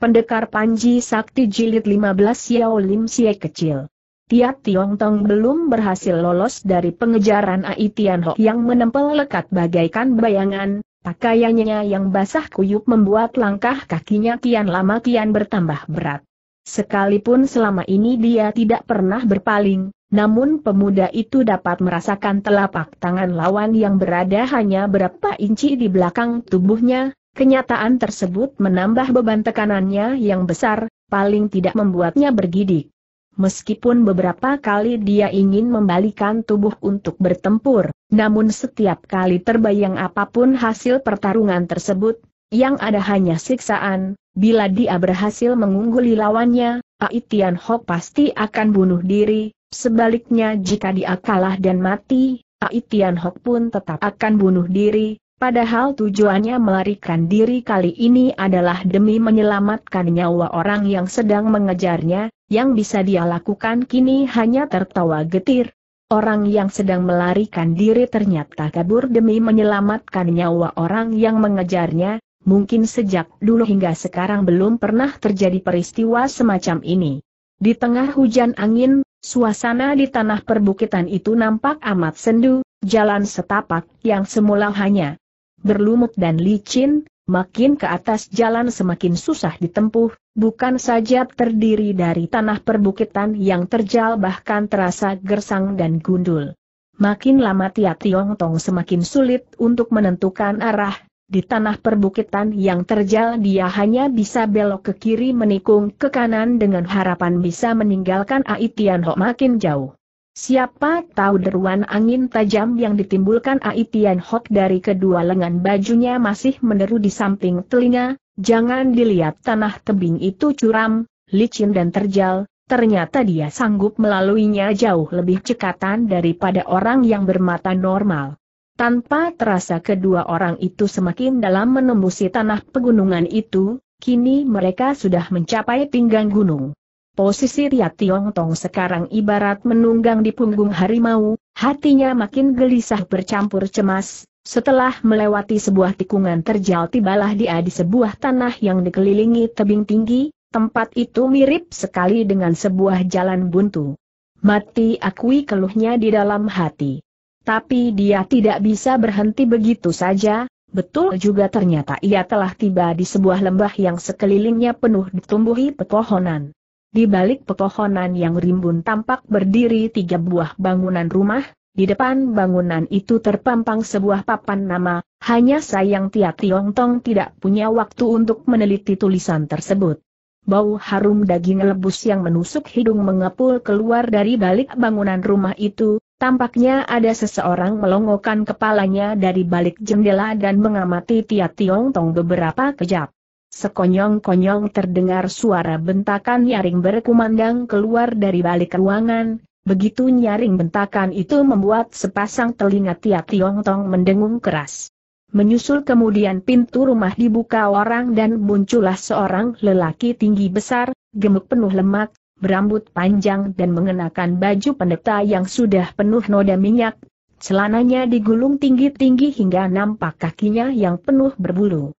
Pendekar Panji Sakti Jilid 15 Yao Lim Sie Kecil. Tiap Tiong Tong belum berhasil lolos dari pengejaran Ai Tian Ho yang menempel lekat bagaikan bayangan, pakaiannya yang basah kuyup membuat langkah kakinya kian lama kian bertambah berat. Sekalipun selama ini dia tidak pernah berpaling, namun pemuda itu dapat merasakan telapak tangan lawan yang berada hanya berapa inci di belakang tubuhnya, Kenyataan tersebut menambah beban tekanannya yang besar, paling tidak membuatnya bergidik. Meskipun beberapa kali dia ingin membalikan tubuh untuk bertempur, namun setiap kali terbayang apapun hasil pertarungan tersebut, yang ada hanya siksaan, bila dia berhasil mengungguli lawannya, Aitian Hok pasti akan bunuh diri, sebaliknya jika dia kalah dan mati, Aitian Hok pun tetap akan bunuh diri, Padahal tujuannya melarikan diri kali ini adalah demi menyelamatkan nyawa orang yang sedang mengejarnya, yang bisa dia lakukan kini hanya tertawa getir. Orang yang sedang melarikan diri ternyata kabur demi menyelamatkan nyawa orang yang mengejarnya, mungkin sejak dulu hingga sekarang belum pernah terjadi peristiwa semacam ini. Di tengah hujan angin, suasana di tanah perbukitan itu nampak amat sendu, jalan setapak yang semula hanya berlumut dan licin, makin ke atas jalan semakin susah ditempuh, bukan saja terdiri dari tanah perbukitan yang terjal bahkan terasa gersang dan gundul. Makin lama Tia Tiong Tong semakin sulit untuk menentukan arah, di tanah perbukitan yang terjal dia hanya bisa belok ke kiri menikung ke kanan dengan harapan bisa meninggalkan Aitian Ho makin jauh. Siapa tahu deruan angin tajam yang ditimbulkan Aitian Hok dari kedua lengan bajunya masih meneru di samping telinga, jangan dilihat tanah tebing itu curam, licin dan terjal, ternyata dia sanggup melaluinya jauh lebih cekatan daripada orang yang bermata normal. Tanpa terasa kedua orang itu semakin dalam menembusi tanah pegunungan itu, kini mereka sudah mencapai pinggang gunung. Posisi Ria Tiong Tong sekarang ibarat menunggang di punggung harimau, hatinya makin gelisah bercampur cemas. Setelah melewati sebuah tikungan terjal tibalah dia di sebuah tanah yang dikelilingi tebing tinggi, tempat itu mirip sekali dengan sebuah jalan buntu. Mati akui keluhnya di dalam hati. Tapi dia tidak bisa berhenti begitu saja, Betul juga ternyata ia telah tiba di sebuah lembah yang sekelilingnya penuh ditumbuhi pepohonan. Di balik pepohonan yang rimbun tampak berdiri tiga buah bangunan rumah, di depan bangunan itu terpampang sebuah papan nama, hanya sayang Tia Tiong Tong tidak punya waktu untuk meneliti tulisan tersebut. Bau harum daging lebus yang menusuk hidung mengepul keluar dari balik bangunan rumah itu, tampaknya ada seseorang melongokkan kepalanya dari balik jendela dan mengamati Tia Tiong Tong beberapa kejap. Sekonyong-konyong terdengar suara bentakan nyaring berkumandang keluar dari balik ruangan, begitu nyaring bentakan itu membuat sepasang telinga tiap Tia tong mendengung keras. Menyusul kemudian pintu rumah dibuka orang dan muncullah seorang lelaki tinggi besar, gemuk penuh lemak, berambut panjang dan mengenakan baju pendeta yang sudah penuh noda minyak, celananya digulung tinggi-tinggi hingga nampak kakinya yang penuh berbulu.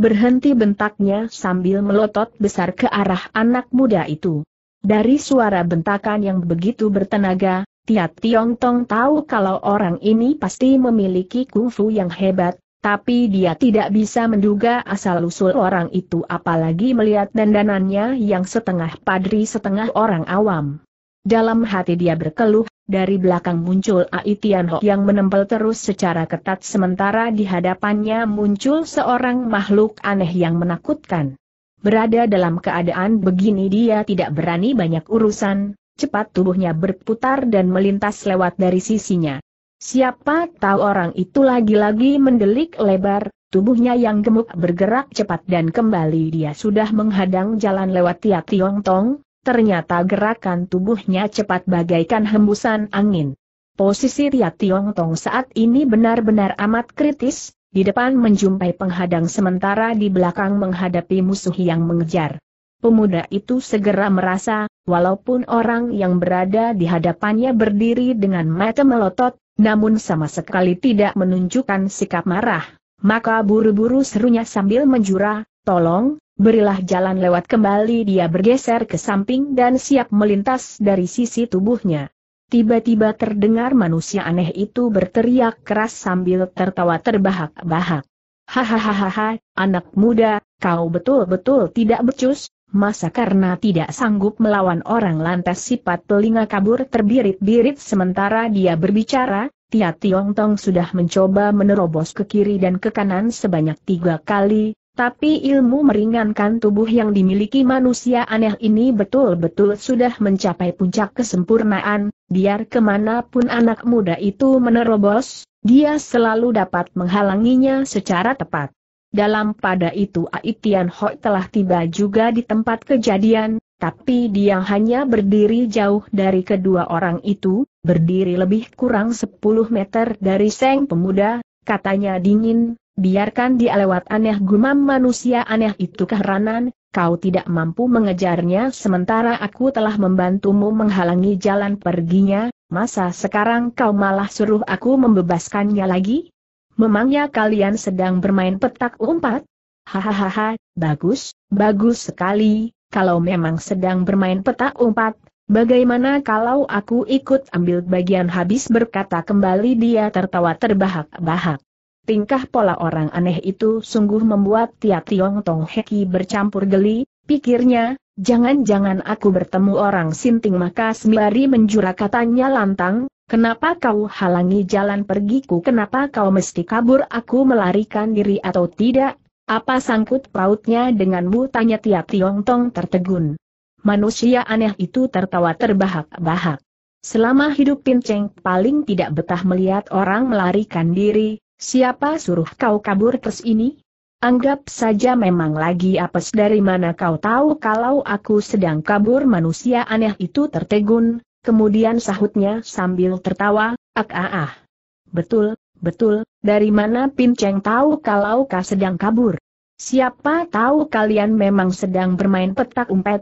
Berhenti bentaknya sambil melotot besar ke arah anak muda itu. Dari suara bentakan yang begitu bertenaga, Tiat Tiong Tong tahu kalau orang ini pasti memiliki kungfu yang hebat, tapi dia tidak bisa menduga asal-usul orang itu apalagi melihat dandanannya yang setengah padri setengah orang awam. Dalam hati dia berkeluh, dari belakang muncul Ai Tianho yang menempel terus secara ketat sementara di hadapannya muncul seorang makhluk aneh yang menakutkan. Berada dalam keadaan begini dia tidak berani banyak urusan, cepat tubuhnya berputar dan melintas lewat dari sisinya. Siapa tahu orang itu lagi-lagi mendelik lebar, tubuhnya yang gemuk bergerak cepat dan kembali dia sudah menghadang jalan lewat Tia Tiong Tong, ternyata gerakan tubuhnya cepat bagaikan hembusan angin. Posisi Ria Tiong Tong saat ini benar-benar amat kritis, di depan menjumpai penghadang sementara di belakang menghadapi musuh yang mengejar. Pemuda itu segera merasa, walaupun orang yang berada di hadapannya berdiri dengan mata melotot, namun sama sekali tidak menunjukkan sikap marah, maka buru-buru serunya sambil menjura, tolong, Berilah jalan lewat kembali dia bergeser ke samping dan siap melintas dari sisi tubuhnya. Tiba-tiba terdengar manusia aneh itu berteriak keras sambil tertawa terbahak-bahak. Hahaha, anak muda, kau betul-betul tidak becus, masa karena tidak sanggup melawan orang lantas sifat telinga kabur terbirit-birit sementara dia berbicara, Tia Tiong Tong sudah mencoba menerobos ke kiri dan ke kanan sebanyak tiga kali, tapi ilmu meringankan tubuh yang dimiliki manusia aneh ini betul-betul sudah mencapai puncak kesempurnaan, biar kemanapun anak muda itu menerobos, dia selalu dapat menghalanginya secara tepat. Dalam pada itu Aitian Ho telah tiba juga di tempat kejadian, tapi dia hanya berdiri jauh dari kedua orang itu, berdiri lebih kurang 10 meter dari Seng Pemuda, katanya dingin, Biarkan dia lewat aneh gumam manusia aneh itu keheranan, kau tidak mampu mengejarnya sementara aku telah membantumu menghalangi jalan perginya, masa sekarang kau malah suruh aku membebaskannya lagi? Memangnya kalian sedang bermain petak umpat? Hahaha, bagus, bagus sekali, kalau memang sedang bermain petak umpat, bagaimana kalau aku ikut ambil bagian habis berkata kembali dia tertawa terbahak-bahak. Tingkah pola orang aneh itu sungguh membuat Tia Tiong Tong Heki bercampur geli, pikirnya, jangan-jangan aku bertemu orang sinting maka sembari menjura katanya lantang, Kenapa kau halangi jalan pergiku? Kenapa kau mesti kabur? Aku melarikan diri atau tidak? Apa sangkut pautnya denganmu? Tanya Tia Tiong Tong tertegun. Manusia aneh itu tertawa terbahak-bahak. Selama hidup Pinceng paling tidak betah melihat orang melarikan diri, Siapa suruh kau kabur kes ini? Anggap saja memang lagi apes dari mana kau tahu kalau aku sedang kabur manusia aneh itu tertegun, kemudian sahutnya sambil tertawa, ak ah ah. Betul, betul, dari mana Pinceng tahu kalau kau sedang kabur? Siapa tahu kalian memang sedang bermain petak umpet?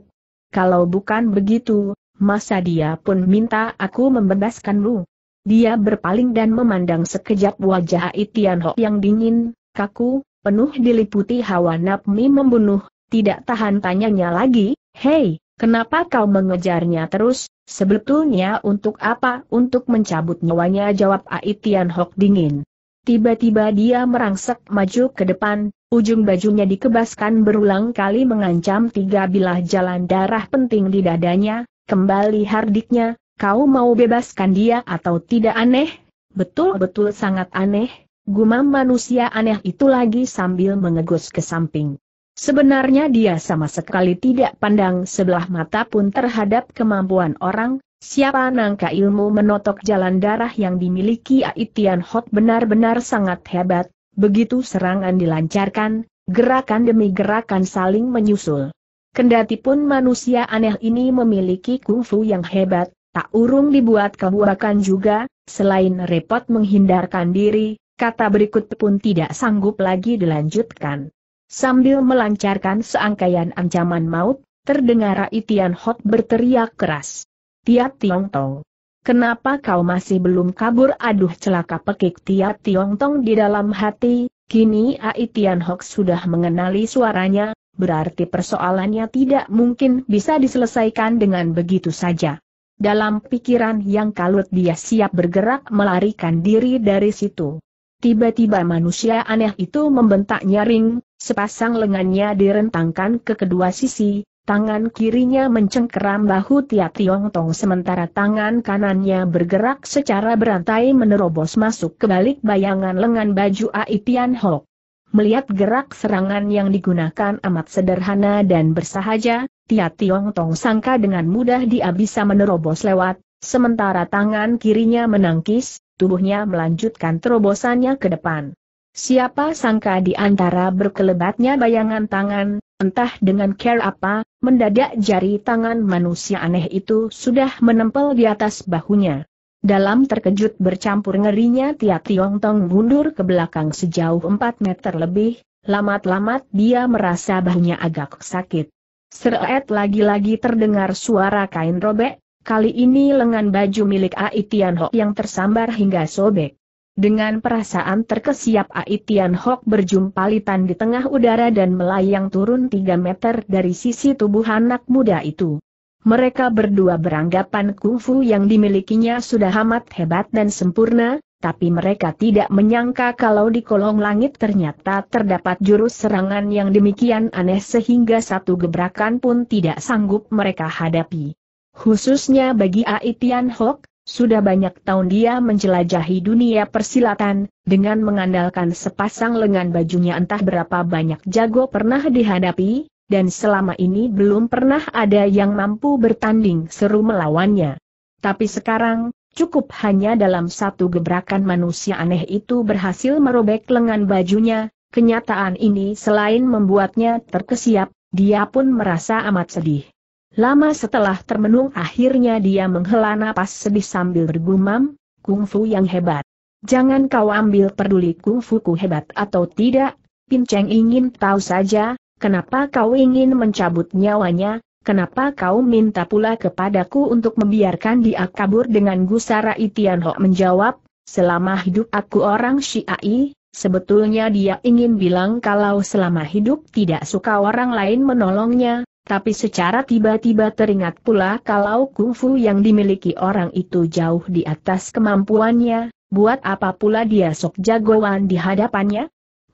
Kalau bukan begitu, masa dia pun minta aku membebaskanmu? Dia berpaling dan memandang sekejap wajah Itianho yang dingin, kaku, penuh diliputi hawa nafmi membunuh, tidak tahan tanyanya lagi, Hei, kenapa kau mengejarnya terus, sebetulnya untuk apa? Untuk mencabut nyawanya jawab Itianho dingin. Tiba-tiba dia merangsek maju ke depan, ujung bajunya dikebaskan berulang kali mengancam tiga bilah jalan darah penting di dadanya, kembali hardiknya, Kau mau bebaskan dia atau tidak aneh? Betul-betul sangat aneh, gumam manusia aneh itu lagi sambil mengegus ke samping. Sebenarnya dia sama sekali tidak pandang sebelah mata pun terhadap kemampuan orang, siapa nangka ilmu menotok jalan darah yang dimiliki Aitian Hot benar-benar sangat hebat, begitu serangan dilancarkan, gerakan demi gerakan saling menyusul. Kendati pun manusia aneh ini memiliki kungfu yang hebat, tak urung dibuat kebuakan juga, selain repot menghindarkan diri, kata berikut pun tidak sanggup lagi dilanjutkan. Sambil melancarkan seangkaian ancaman maut, terdengar Itian Hot berteriak keras. Tiap Tiong Tong. Kenapa kau masih belum kabur? Aduh celaka pekik Tiap Tiong Tong di dalam hati, kini Aitian Hok sudah mengenali suaranya, berarti persoalannya tidak mungkin bisa diselesaikan dengan begitu saja. Dalam pikiran yang kalut dia siap bergerak melarikan diri dari situ. Tiba-tiba manusia aneh itu membentak nyaring, sepasang lengannya direntangkan ke kedua sisi, tangan kirinya mencengkeram bahu Tia Tiong Tong sementara tangan kanannya bergerak secara berantai menerobos masuk ke balik bayangan lengan baju Ai Hok. Melihat gerak serangan yang digunakan amat sederhana dan bersahaja, Tia Tiong Tong sangka dengan mudah dia bisa menerobos lewat, sementara tangan kirinya menangkis, tubuhnya melanjutkan terobosannya ke depan. Siapa sangka di antara berkelebatnya bayangan tangan, entah dengan care apa, mendadak jari tangan manusia aneh itu sudah menempel di atas bahunya. Dalam terkejut bercampur ngerinya Tia Tiong Tong mundur ke belakang sejauh 4 meter lebih, lamat-lamat dia merasa bahunya agak sakit. Seret lagi-lagi terdengar suara kain robek, kali ini lengan baju milik Ai Tian Hok yang tersambar hingga sobek. Dengan perasaan terkesiap Ai Tian Hok berjumpa litan di tengah udara dan melayang turun 3 meter dari sisi tubuh anak muda itu. Mereka berdua beranggapan kungfu yang dimilikinya sudah amat hebat dan sempurna, tapi mereka tidak menyangka kalau di kolong langit ternyata terdapat jurus serangan yang demikian aneh sehingga satu gebrakan pun tidak sanggup mereka hadapi. Khususnya bagi Ai Tian Hok, sudah banyak tahun dia menjelajahi dunia persilatan, dengan mengandalkan sepasang lengan bajunya entah berapa banyak jago pernah dihadapi, dan selama ini belum pernah ada yang mampu bertanding seru melawannya. Tapi sekarang, cukup hanya dalam satu gebrakan manusia aneh itu berhasil merobek lengan bajunya, kenyataan ini selain membuatnya terkesiap, dia pun merasa amat sedih. Lama setelah termenung akhirnya dia menghela napas sedih sambil bergumam, kungfu yang hebat. Jangan kau ambil peduli kungfuku hebat atau tidak, Pinceng ingin tahu saja, Kenapa kau ingin mencabut nyawanya? Kenapa kau minta pula kepadaku untuk membiarkan dia kabur dengan Gusara Itianho menjawab, selama hidup aku orang Syiai, sebetulnya dia ingin bilang kalau selama hidup tidak suka orang lain menolongnya, tapi secara tiba-tiba teringat pula kalau kungfu yang dimiliki orang itu jauh di atas kemampuannya, buat apa pula dia sok jagoan di hadapannya?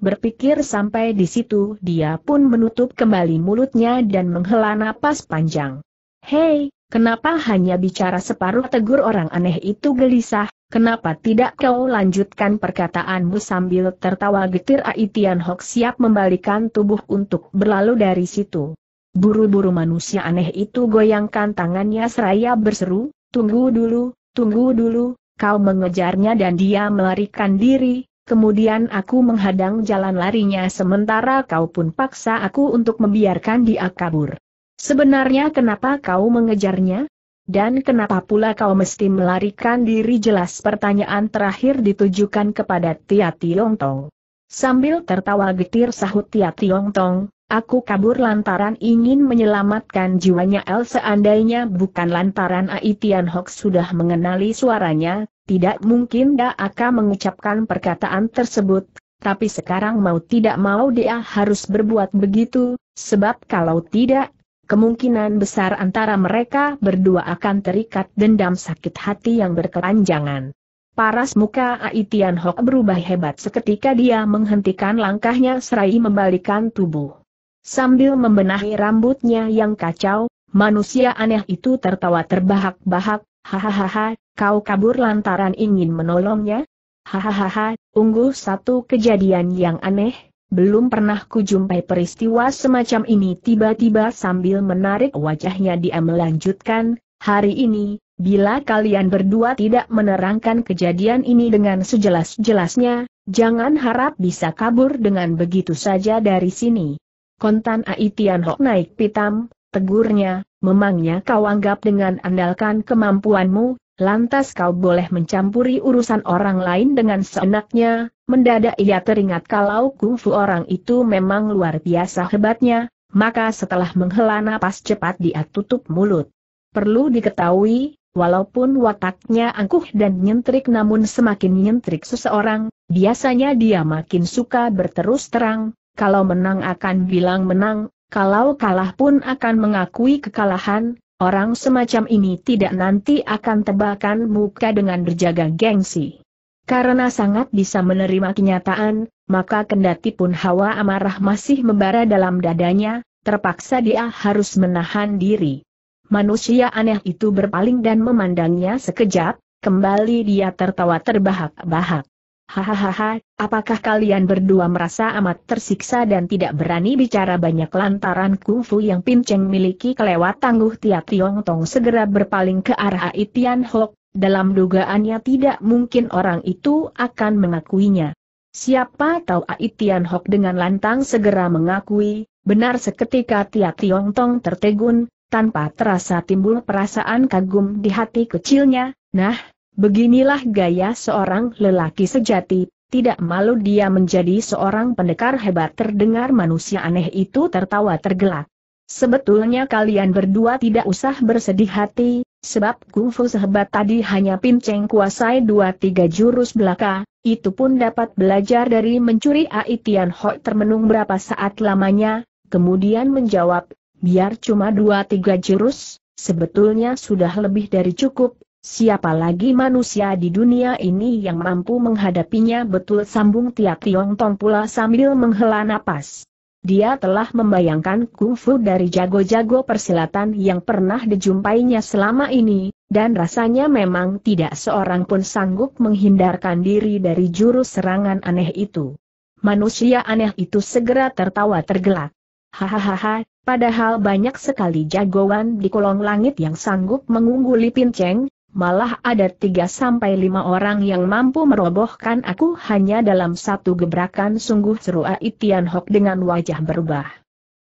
Berpikir sampai di situ dia pun menutup kembali mulutnya dan menghela napas panjang. Hei, kenapa hanya bicara separuh tegur orang aneh itu gelisah, kenapa tidak kau lanjutkan perkataanmu sambil tertawa getir Aitian Hok siap membalikan tubuh untuk berlalu dari situ. Buru-buru manusia aneh itu goyangkan tangannya seraya berseru, tunggu dulu, tunggu dulu, kau mengejarnya dan dia melarikan diri, Kemudian aku menghadang jalan larinya sementara kau pun paksa aku untuk membiarkan dia kabur. Sebenarnya kenapa kau mengejarnya? Dan kenapa pula kau mesti melarikan diri jelas pertanyaan terakhir ditujukan kepada Tia Tiong Tong. Sambil tertawa getir sahut Tia Tiong Tong, Aku kabur lantaran ingin menyelamatkan jiwanya El seandainya bukan lantaran Aitian Hok sudah mengenali suaranya, tidak mungkin dia akan mengucapkan perkataan tersebut, tapi sekarang mau tidak mau dia harus berbuat begitu, sebab kalau tidak, kemungkinan besar antara mereka berdua akan terikat dendam sakit hati yang berkelanjangan. Paras muka Aitian Hok berubah hebat seketika dia menghentikan langkahnya serai membalikan tubuh. Sambil membenahi rambutnya yang kacau, manusia aneh itu tertawa terbahak-bahak, hahaha, kau kabur lantaran ingin menolongnya? Hahaha, ungguh satu kejadian yang aneh, belum pernah kujumpai peristiwa semacam ini tiba-tiba sambil menarik wajahnya dia melanjutkan, hari ini, bila kalian berdua tidak menerangkan kejadian ini dengan sejelas-jelasnya, jangan harap bisa kabur dengan begitu saja dari sini. Kontan Aitian Hok naik pitam, tegurnya, memangnya kau anggap dengan andalkan kemampuanmu, lantas kau boleh mencampuri urusan orang lain dengan seenaknya, mendadak ia teringat kalau kungfu orang itu memang luar biasa hebatnya, maka setelah menghela napas cepat dia tutup mulut. Perlu diketahui, walaupun wataknya angkuh dan nyentrik namun semakin nyentrik seseorang, biasanya dia makin suka berterus terang, kalau menang akan bilang menang, kalau kalah pun akan mengakui kekalahan, orang semacam ini tidak nanti akan tebakan muka dengan berjaga gengsi. Karena sangat bisa menerima kenyataan, maka kendati pun hawa amarah masih membara dalam dadanya, terpaksa dia harus menahan diri. Manusia aneh itu berpaling dan memandangnya sekejap, kembali dia tertawa terbahak-bahak. Hahaha, apakah kalian berdua merasa amat tersiksa dan tidak berani bicara banyak lantaran kungfu yang pinceng miliki kelewat tangguh Tia Tiong Tong segera berpaling ke arah Aitian Hok, dalam dugaannya tidak mungkin orang itu akan mengakuinya. Siapa tahu Aitian Hok dengan lantang segera mengakui, benar seketika Tia Tiong Tong tertegun, tanpa terasa timbul perasaan kagum di hati kecilnya, nah, Beginilah gaya seorang lelaki sejati, tidak malu dia menjadi seorang pendekar hebat terdengar manusia aneh itu tertawa tergelak. Sebetulnya kalian berdua tidak usah bersedih hati, sebab kungfu sehebat tadi hanya pinceng kuasai dua tiga jurus belaka, itu pun dapat belajar dari mencuri Ai Tian Ho termenung berapa saat lamanya, kemudian menjawab, biar cuma dua tiga jurus, sebetulnya sudah lebih dari cukup, Siapa lagi manusia di dunia ini yang mampu menghadapinya betul sambung Tia Tiong Tong pula sambil menghela napas. Dia telah membayangkan kungfu dari jago-jago persilatan yang pernah dijumpainya selama ini, dan rasanya memang tidak seorang pun sanggup menghindarkan diri dari jurus serangan aneh itu. Manusia aneh itu segera tertawa tergelak. Hahaha, padahal banyak sekali jagoan di kolong langit yang sanggup mengungguli Pinceng, Malah ada tiga sampai lima orang yang mampu merobohkan aku hanya dalam satu gebrakan sungguh seru Tian Hok dengan wajah berubah.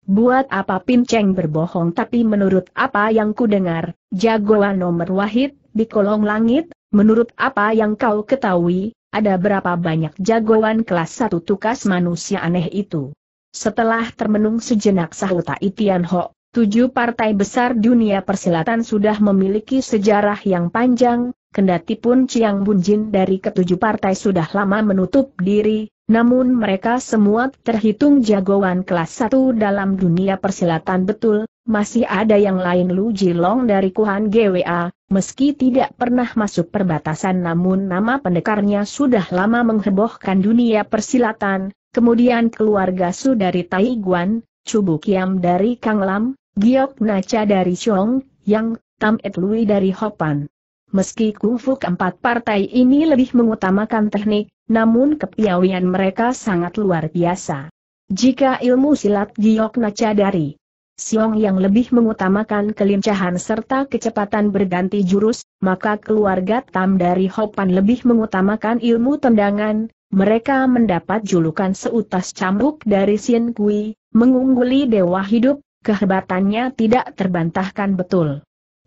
Buat apa Pinceng berbohong tapi menurut apa yang ku dengar, jagoan nomor wahid, di kolong langit, menurut apa yang kau ketahui, ada berapa banyak jagoan kelas satu tukas manusia aneh itu. Setelah termenung sejenak sahut Itian Hok, Tujuh partai besar dunia persilatan sudah memiliki sejarah yang panjang, kendati pun Chiang Bunjin dari ketujuh partai sudah lama menutup diri, namun mereka semua terhitung jagoan kelas satu dalam dunia persilatan betul, masih ada yang lain Lu Jilong dari Kuhan GWA, meski tidak pernah masuk perbatasan namun nama pendekarnya sudah lama menghebohkan dunia persilatan, kemudian keluarga Su dari Taiguan, Chubu Kiam dari Kang Lam. Giok Naca dari Chong, Yang, Tam Et Lui dari Hopan. Meski kungfu keempat partai ini lebih mengutamakan teknik, namun kepiawian mereka sangat luar biasa. Jika ilmu silat Giok Naca dari Siong yang lebih mengutamakan kelincahan serta kecepatan berganti jurus, maka keluarga Tam dari Hopan lebih mengutamakan ilmu tendangan, mereka mendapat julukan seutas cambuk dari Sien Kui, mengungguli dewa hidup, kehebatannya tidak terbantahkan betul.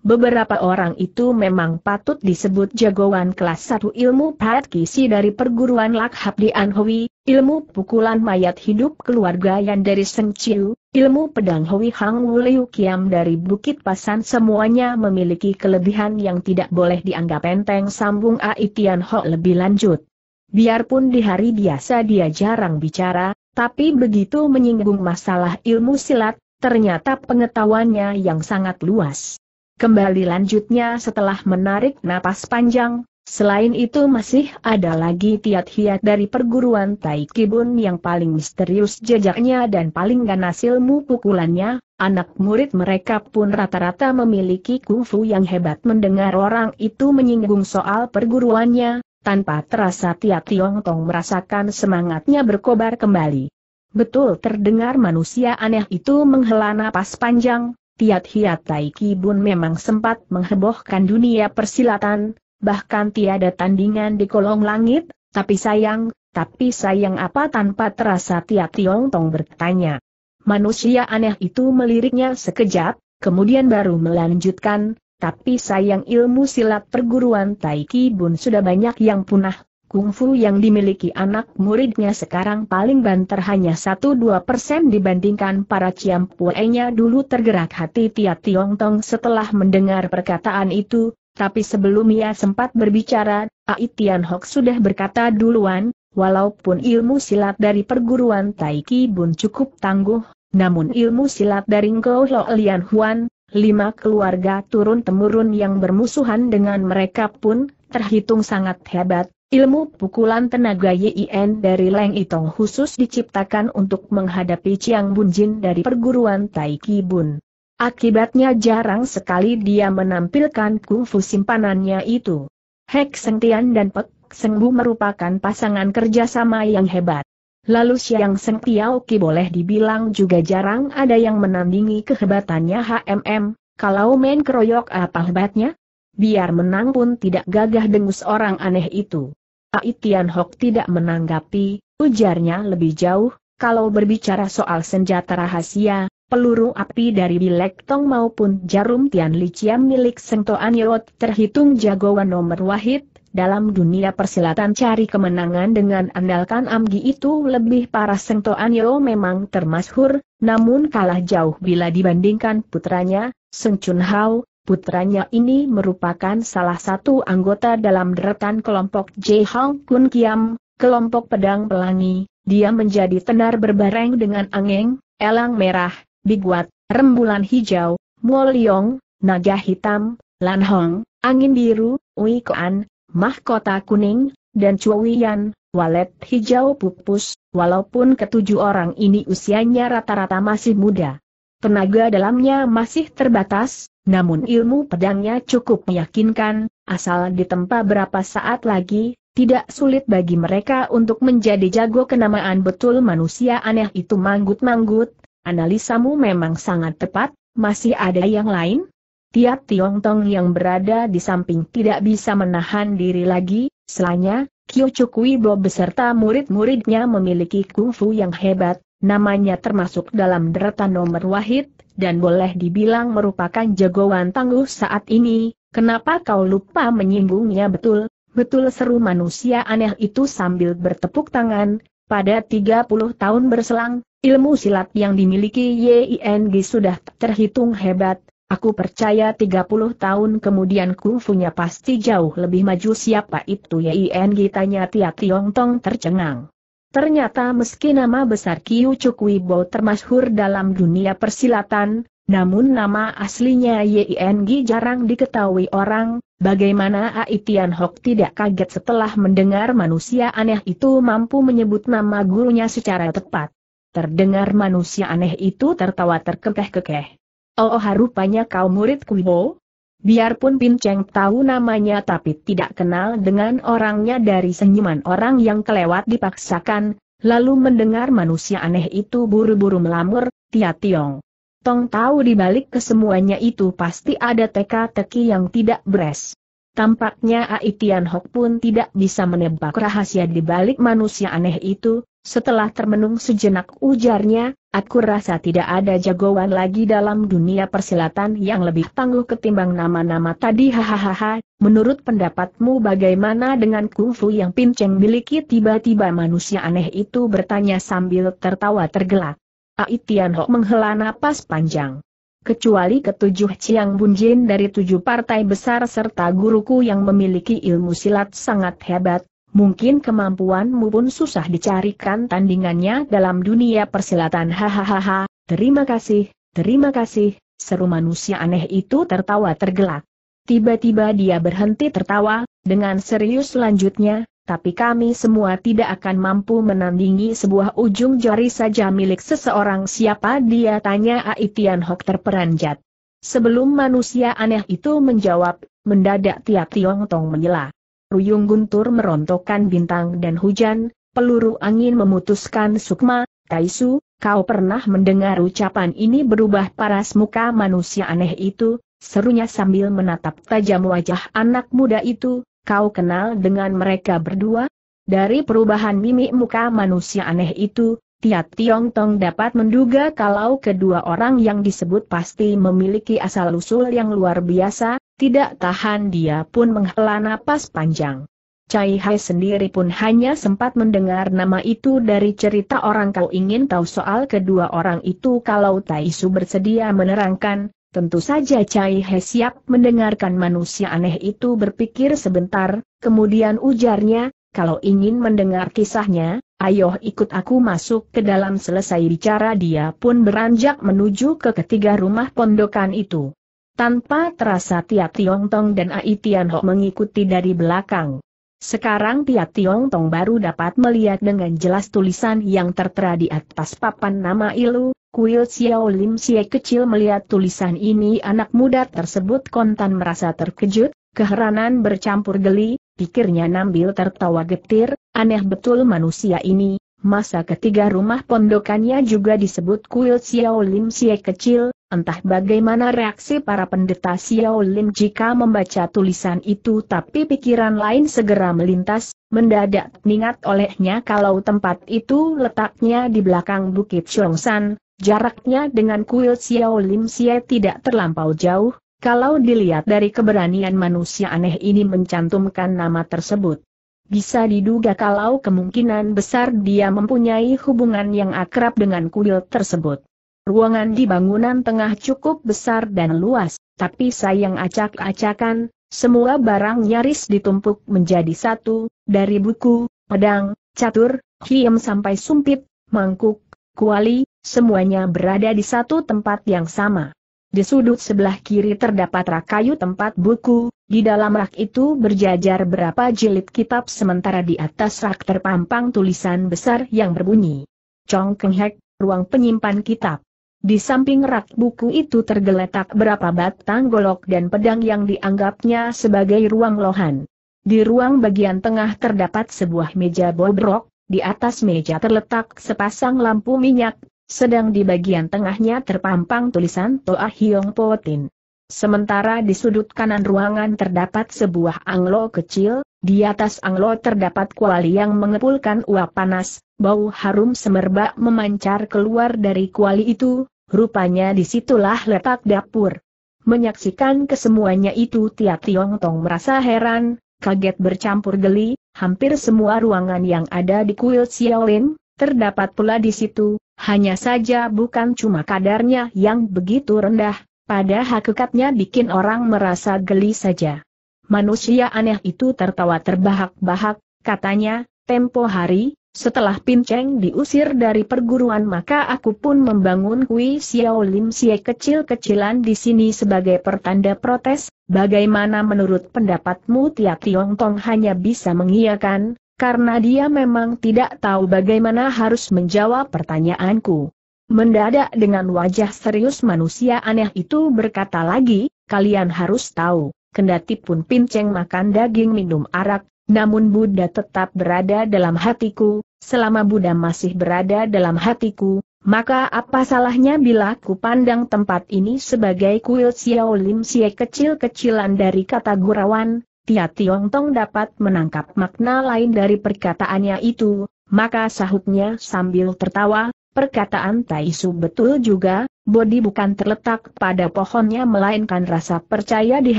Beberapa orang itu memang patut disebut jagoan kelas satu ilmu kisi dari perguruan lakhab di Anhui, ilmu pukulan mayat hidup keluarga yang dari Seng Chiu, ilmu pedang Hui Hang Wuliu Kiam dari Bukit Pasan semuanya memiliki kelebihan yang tidak boleh dianggap enteng sambung Aitian Ho lebih lanjut. Biarpun di hari biasa dia jarang bicara, tapi begitu menyinggung masalah ilmu silat, Ternyata pengetahuannya yang sangat luas. Kembali lanjutnya setelah menarik napas panjang, selain itu masih ada lagi tiat hiat dari perguruan Taikibun yang paling misterius jejaknya dan paling ganas ilmu pukulannya, anak murid mereka pun rata-rata memiliki kungfu yang hebat mendengar orang itu menyinggung soal perguruannya, tanpa terasa tiat Tiong Tong merasakan semangatnya berkobar kembali. Betul terdengar manusia aneh itu menghela napas panjang, Tiat Hiat Tai Ki Bun memang sempat menghebohkan dunia persilatan, bahkan tiada tandingan di kolong langit, tapi sayang, tapi sayang apa tanpa terasa Tiat Tiong Tong bertanya. Manusia aneh itu meliriknya sekejap, kemudian baru melanjutkan, tapi sayang ilmu silat perguruan Tai Ki Bun sudah banyak yang punah, Kungfu yang dimiliki anak muridnya sekarang paling banter hanya 1-2 persen dibandingkan para ciampuenya dulu tergerak hati Tia Tiong Tong setelah mendengar perkataan itu, tapi sebelum ia sempat berbicara, Ai Tian Hok sudah berkata duluan, walaupun ilmu silat dari perguruan Tai Taiki Bun cukup tangguh, namun ilmu silat dari Ngkou Lo Lian Huan, lima keluarga turun-temurun yang bermusuhan dengan mereka pun terhitung sangat hebat, Ilmu pukulan tenaga Yin dari Leng Itong khusus diciptakan untuk menghadapi Chiang Jin dari perguruan Tai Ki Bun. Akibatnya jarang sekali dia menampilkan kungfu simpanannya itu. Hek Seng Tian dan Pek Seng Bu merupakan pasangan kerjasama yang hebat. Lalu Siang Seng Tiao Ki boleh dibilang juga jarang ada yang menandingi kehebatannya HMM, kalau main keroyok apa hebatnya? Biar menang pun tidak gagah dengus orang aneh itu. Ai Tian Hok tidak menanggapi, ujarnya lebih jauh, kalau berbicara soal senjata rahasia, peluru api dari Bilek Tong maupun jarum Tian Liciam milik Toan Yot terhitung jagoan nomor wahid, dalam dunia persilatan cari kemenangan dengan andalkan amgi itu lebih parah Toan yo memang termasyhur, namun kalah jauh bila dibandingkan putranya, Seng Chun Hao, Putranya ini merupakan salah satu anggota dalam deretan kelompok J. Hong Kun Kiam, kelompok pedang pelangi, dia menjadi tenar berbareng dengan angeng, elang merah, biguat, rembulan hijau, Mualiong, naga hitam, Lan Hong, angin biru, Koan, mahkota kuning, dan cuwian, walet hijau pupus, walaupun ketujuh orang ini usianya rata-rata masih muda. Tenaga dalamnya masih terbatas, namun ilmu pedangnya cukup meyakinkan, asal ditempa berapa saat lagi, tidak sulit bagi mereka untuk menjadi jago kenamaan betul manusia aneh itu manggut-manggut, analisamu memang sangat tepat, masih ada yang lain? Tiap Tiong Tong yang berada di samping tidak bisa menahan diri lagi, selanya, Kyo Bob beserta murid-muridnya memiliki kungfu yang hebat, Namanya termasuk dalam deretan nomor wahid, dan boleh dibilang merupakan jagoan tangguh saat ini, kenapa kau lupa menyinggungnya betul? Betul seru manusia aneh itu sambil bertepuk tangan, pada 30 tahun berselang, ilmu silat yang dimiliki YING sudah terhitung hebat, aku percaya 30 tahun kemudian kungfunya pasti jauh lebih maju siapa itu YING tanya Tia Tiong Tong tercengang. Ternyata meski nama besar Kiu Wibo termasyhur dalam dunia persilatan, namun nama aslinya YING jarang diketahui orang, bagaimana Aitian Tian Hok tidak kaget setelah mendengar manusia aneh itu mampu menyebut nama gurunya secara tepat. Terdengar manusia aneh itu tertawa terkekeh-kekeh. Oh, oh rupanya kau murid Kuibo, Biarpun Pin Cheng tahu namanya tapi tidak kenal dengan orangnya dari senyuman orang yang kelewat dipaksakan, lalu mendengar manusia aneh itu buru-buru melamur, Tia Tiong. Tong tahu di balik kesemuanya itu pasti ada teka-teki yang tidak beres. Tampaknya Ai Tian Hok pun tidak bisa menebak rahasia di balik manusia aneh itu, setelah termenung sejenak ujarnya, aku rasa tidak ada jagoan lagi dalam dunia persilatan yang lebih tangguh ketimbang nama-nama tadi hahaha, menurut pendapatmu bagaimana dengan kungfu yang pinceng miliki tiba-tiba manusia aneh itu bertanya sambil tertawa tergelak. Ai Tian Hok menghela napas panjang kecuali ketujuh Ciang Bunjin dari tujuh partai besar serta guruku yang memiliki ilmu silat sangat hebat, mungkin kemampuanmu pun susah dicarikan tandingannya dalam dunia persilatan hahaha, terima kasih, terima kasih, seru manusia aneh itu tertawa tergelak. Tiba-tiba dia berhenti tertawa, dengan serius selanjutnya, tapi kami semua tidak akan mampu menandingi sebuah ujung jari saja milik seseorang siapa dia tanya Aitian Hok terperanjat. Sebelum manusia aneh itu menjawab, mendadak tiap Tiong Tong menyela. Ruyung guntur merontokkan bintang dan hujan, peluru angin memutuskan sukma, Taisu, kau pernah mendengar ucapan ini berubah paras muka manusia aneh itu, serunya sambil menatap tajam wajah anak muda itu, Kau kenal dengan mereka berdua? Dari perubahan mimik muka manusia aneh itu, Tiat Tiong Tong dapat menduga kalau kedua orang yang disebut pasti memiliki asal-usul yang luar biasa, tidak tahan dia pun menghela napas panjang. Cai Hai sendiri pun hanya sempat mendengar nama itu dari cerita orang kau ingin tahu soal kedua orang itu kalau Tai Su bersedia menerangkan, Tentu saja Cai He siap mendengarkan manusia aneh itu berpikir sebentar, kemudian ujarnya, kalau ingin mendengar kisahnya, ayo ikut aku masuk ke dalam selesai bicara dia pun beranjak menuju ke ketiga rumah pondokan itu. Tanpa terasa Tia Tiong Tong dan Ai Tian Ho mengikuti dari belakang. Sekarang Tia Tiong Tong baru dapat melihat dengan jelas tulisan yang tertera di atas papan nama Ilu, Kuil Xiao Lim Xie kecil melihat tulisan ini anak muda tersebut kontan merasa terkejut, keheranan bercampur geli, pikirnya Nambil tertawa getir, aneh betul manusia ini, masa ketiga rumah pondokannya juga disebut kuil Xiao Lim Xie kecil, entah bagaimana reaksi para pendeta Xiao Lim jika membaca tulisan itu tapi pikiran lain segera melintas, mendadak ningat olehnya kalau tempat itu letaknya di belakang Bukit Chongsan, Jaraknya dengan kuil Xiao Lim Xie tidak terlampau jauh, kalau dilihat dari keberanian manusia aneh ini mencantumkan nama tersebut. Bisa diduga kalau kemungkinan besar dia mempunyai hubungan yang akrab dengan kuil tersebut. Ruangan di bangunan tengah cukup besar dan luas, tapi sayang acak-acakan, semua barang nyaris ditumpuk menjadi satu, dari buku, pedang, catur, hiem sampai sumpit, mangkuk, kuali, Semuanya berada di satu tempat yang sama. Di sudut sebelah kiri terdapat rak kayu tempat buku, di dalam rak itu berjajar berapa jilid kitab sementara di atas rak terpampang tulisan besar yang berbunyi. Chong Keng Hek, ruang penyimpan kitab. Di samping rak buku itu tergeletak berapa batang golok dan pedang yang dianggapnya sebagai ruang lohan. Di ruang bagian tengah terdapat sebuah meja bobrok, di atas meja terletak sepasang lampu minyak, sedang di bagian tengahnya terpampang tulisan Toa Hyong Potin. Sementara di sudut kanan ruangan terdapat sebuah anglo kecil, di atas anglo terdapat kuali yang mengepulkan uap panas, bau harum semerbak memancar keluar dari kuali itu, rupanya disitulah letak dapur. Menyaksikan kesemuanya itu Tia Tiong Tong merasa heran, kaget bercampur geli, hampir semua ruangan yang ada di kuil Xiaolin, terdapat pula di situ, hanya saja bukan cuma kadarnya yang begitu rendah, pada hakikatnya bikin orang merasa geli saja. Manusia aneh itu tertawa terbahak-bahak, katanya, tempo hari, setelah Pinceng diusir dari perguruan maka aku pun membangun Kui Xiao Lim Xie kecil-kecilan di sini sebagai pertanda protes, bagaimana menurut pendapatmu Tia Tiong Tong hanya bisa mengiyakan, karena dia memang tidak tahu bagaimana harus menjawab pertanyaanku. Mendadak dengan wajah serius manusia aneh itu berkata lagi, kalian harus tahu, kendati pun pinceng makan daging minum arak, namun Buddha tetap berada dalam hatiku, selama Buddha masih berada dalam hatiku, maka apa salahnya bila ku pandang tempat ini sebagai kuil Xiao Lim kecil-kecilan dari kata Gurawan. Tia Tong dapat menangkap makna lain dari perkataannya itu, maka sahutnya sambil tertawa, perkataan Tai Su betul juga, Bodi bukan terletak pada pohonnya melainkan rasa percaya di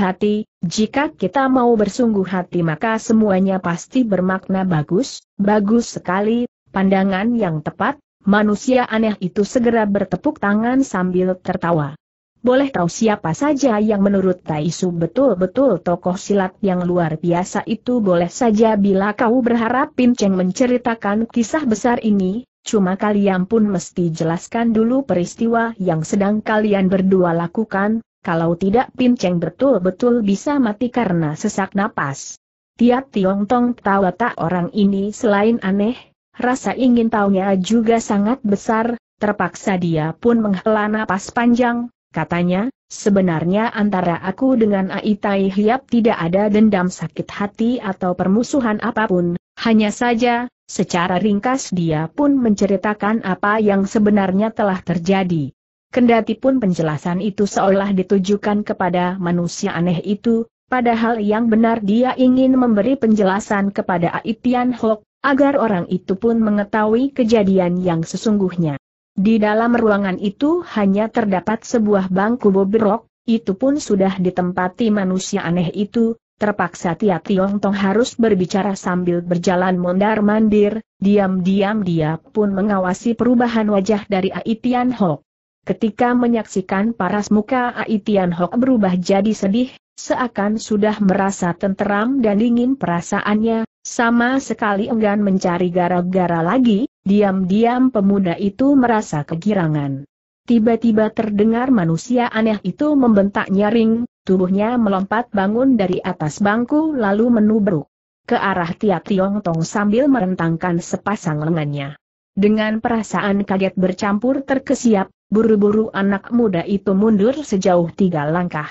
hati, jika kita mau bersungguh hati maka semuanya pasti bermakna bagus, bagus sekali, pandangan yang tepat, manusia aneh itu segera bertepuk tangan sambil tertawa boleh tahu siapa saja yang menurut Taisu betul-betul tokoh silat yang luar biasa itu boleh saja bila kau berharap Pinceng menceritakan kisah besar ini, cuma kalian pun mesti jelaskan dulu peristiwa yang sedang kalian berdua lakukan, kalau tidak Pinceng betul-betul bisa mati karena sesak napas. Tiap Tiong Tong tawa tak orang ini selain aneh, rasa ingin taunya juga sangat besar, terpaksa dia pun menghela napas panjang, Katanya, sebenarnya antara aku dengan Aitai Hiap tidak ada dendam sakit hati atau permusuhan apapun, hanya saja, secara ringkas dia pun menceritakan apa yang sebenarnya telah terjadi. Kendati pun penjelasan itu seolah ditujukan kepada manusia aneh itu, padahal yang benar dia ingin memberi penjelasan kepada Aitian Hok, agar orang itu pun mengetahui kejadian yang sesungguhnya. Di dalam ruangan itu hanya terdapat sebuah bangku bobrok, itu pun sudah ditempati manusia aneh itu, Terpaksa Tia Tiong Tong harus berbicara sambil berjalan mondar-mandir, diam-diam dia pun mengawasi perubahan wajah dari Ai Tian Ho. Ketika menyaksikan paras muka Ai Tian Ho berubah jadi sedih, seakan sudah merasa tenteram dan dingin perasaannya, sama sekali enggan mencari gara-gara lagi, Diam-diam pemuda itu merasa kegirangan. Tiba-tiba terdengar manusia aneh itu membentak nyaring, tubuhnya melompat bangun dari atas bangku lalu menubruk ke arah Tiap Tiong Tong sambil merentangkan sepasang lengannya. Dengan perasaan kaget bercampur terkesiap, buru-buru anak muda itu mundur sejauh tiga langkah.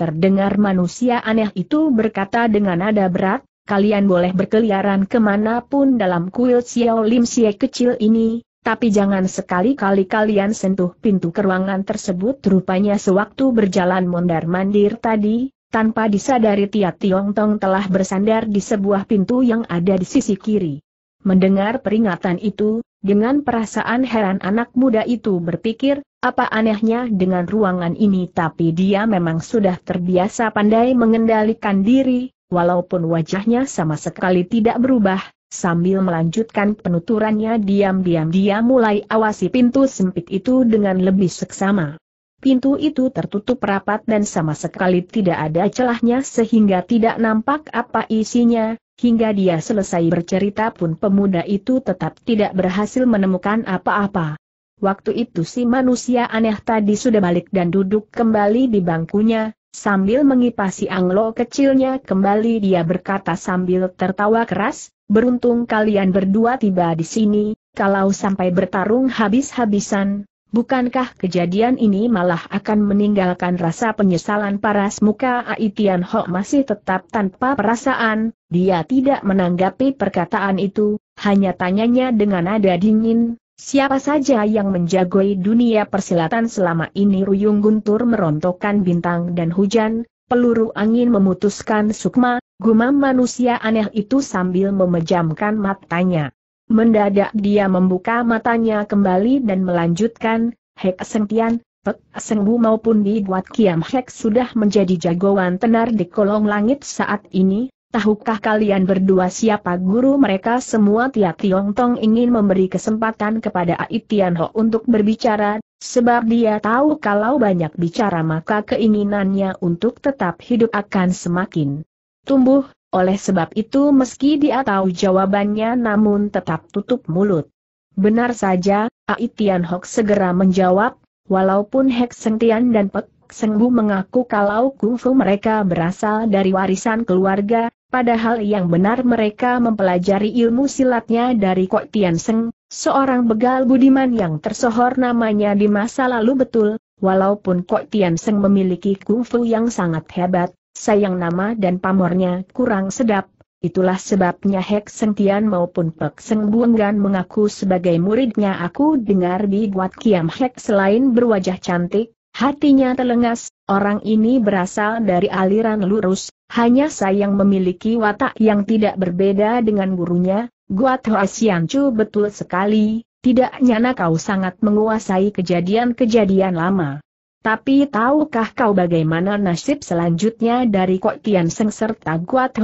Terdengar manusia aneh itu berkata dengan nada berat, kalian boleh berkeliaran kemanapun dalam kuil Xiao Lim Xie kecil ini, tapi jangan sekali-kali kalian sentuh pintu keruangan tersebut rupanya sewaktu berjalan mondar-mandir tadi, tanpa disadari Tia Tiong Tong telah bersandar di sebuah pintu yang ada di sisi kiri. Mendengar peringatan itu, dengan perasaan heran anak muda itu berpikir, apa anehnya dengan ruangan ini tapi dia memang sudah terbiasa pandai mengendalikan diri, Walaupun wajahnya sama sekali tidak berubah, sambil melanjutkan penuturannya diam-diam dia mulai awasi pintu sempit itu dengan lebih seksama. Pintu itu tertutup rapat dan sama sekali tidak ada celahnya sehingga tidak nampak apa isinya, hingga dia selesai bercerita pun pemuda itu tetap tidak berhasil menemukan apa-apa. Waktu itu si manusia aneh tadi sudah balik dan duduk kembali di bangkunya, sambil mengipasi anglo kecilnya kembali dia berkata sambil tertawa keras, beruntung kalian berdua tiba di sini, kalau sampai bertarung habis-habisan, bukankah kejadian ini malah akan meninggalkan rasa penyesalan paras muka Aitian Ho masih tetap tanpa perasaan, dia tidak menanggapi perkataan itu, hanya tanyanya dengan nada dingin, Siapa saja yang menjagoi dunia persilatan selama ini Ruyung Guntur merontokkan bintang dan hujan, peluru angin memutuskan sukma, gumam manusia aneh itu sambil memejamkan matanya. Mendadak dia membuka matanya kembali dan melanjutkan, Hek Sentian, Pek Sengbu maupun di Guat Kiam Hek sudah menjadi jagoan tenar di kolong langit saat ini, Tahukah kalian berdua siapa guru mereka semua Tia Tiong Tong ingin memberi kesempatan kepada Ai Tian Ho untuk berbicara, sebab dia tahu kalau banyak bicara maka keinginannya untuk tetap hidup akan semakin tumbuh, oleh sebab itu meski dia tahu jawabannya namun tetap tutup mulut. Benar saja, Ai Tian Ho segera menjawab, walaupun Hek Sentian dan Pek Sengbu mengaku kalau kungfu mereka berasal dari warisan keluarga, padahal yang benar mereka mempelajari ilmu silatnya dari Kok Tian Seng, seorang begal budiman yang tersohor namanya di masa lalu betul, walaupun Kok Tian Seng memiliki kungfu yang sangat hebat, sayang nama dan pamornya kurang sedap. Itulah sebabnya Hek Seng Tian maupun Pek Seng Buenggan mengaku sebagai muridnya aku dengar Bi Guat Kiam Hek selain berwajah cantik, Hatinya telengas, orang ini berasal dari aliran lurus, hanya sayang memiliki watak yang tidak berbeda dengan gurunya, Guat Hoasiancu betul sekali, tidak nyana kau sangat menguasai kejadian-kejadian lama. Tapi tahukah kau bagaimana nasib selanjutnya dari Kok Tian Seng serta Guat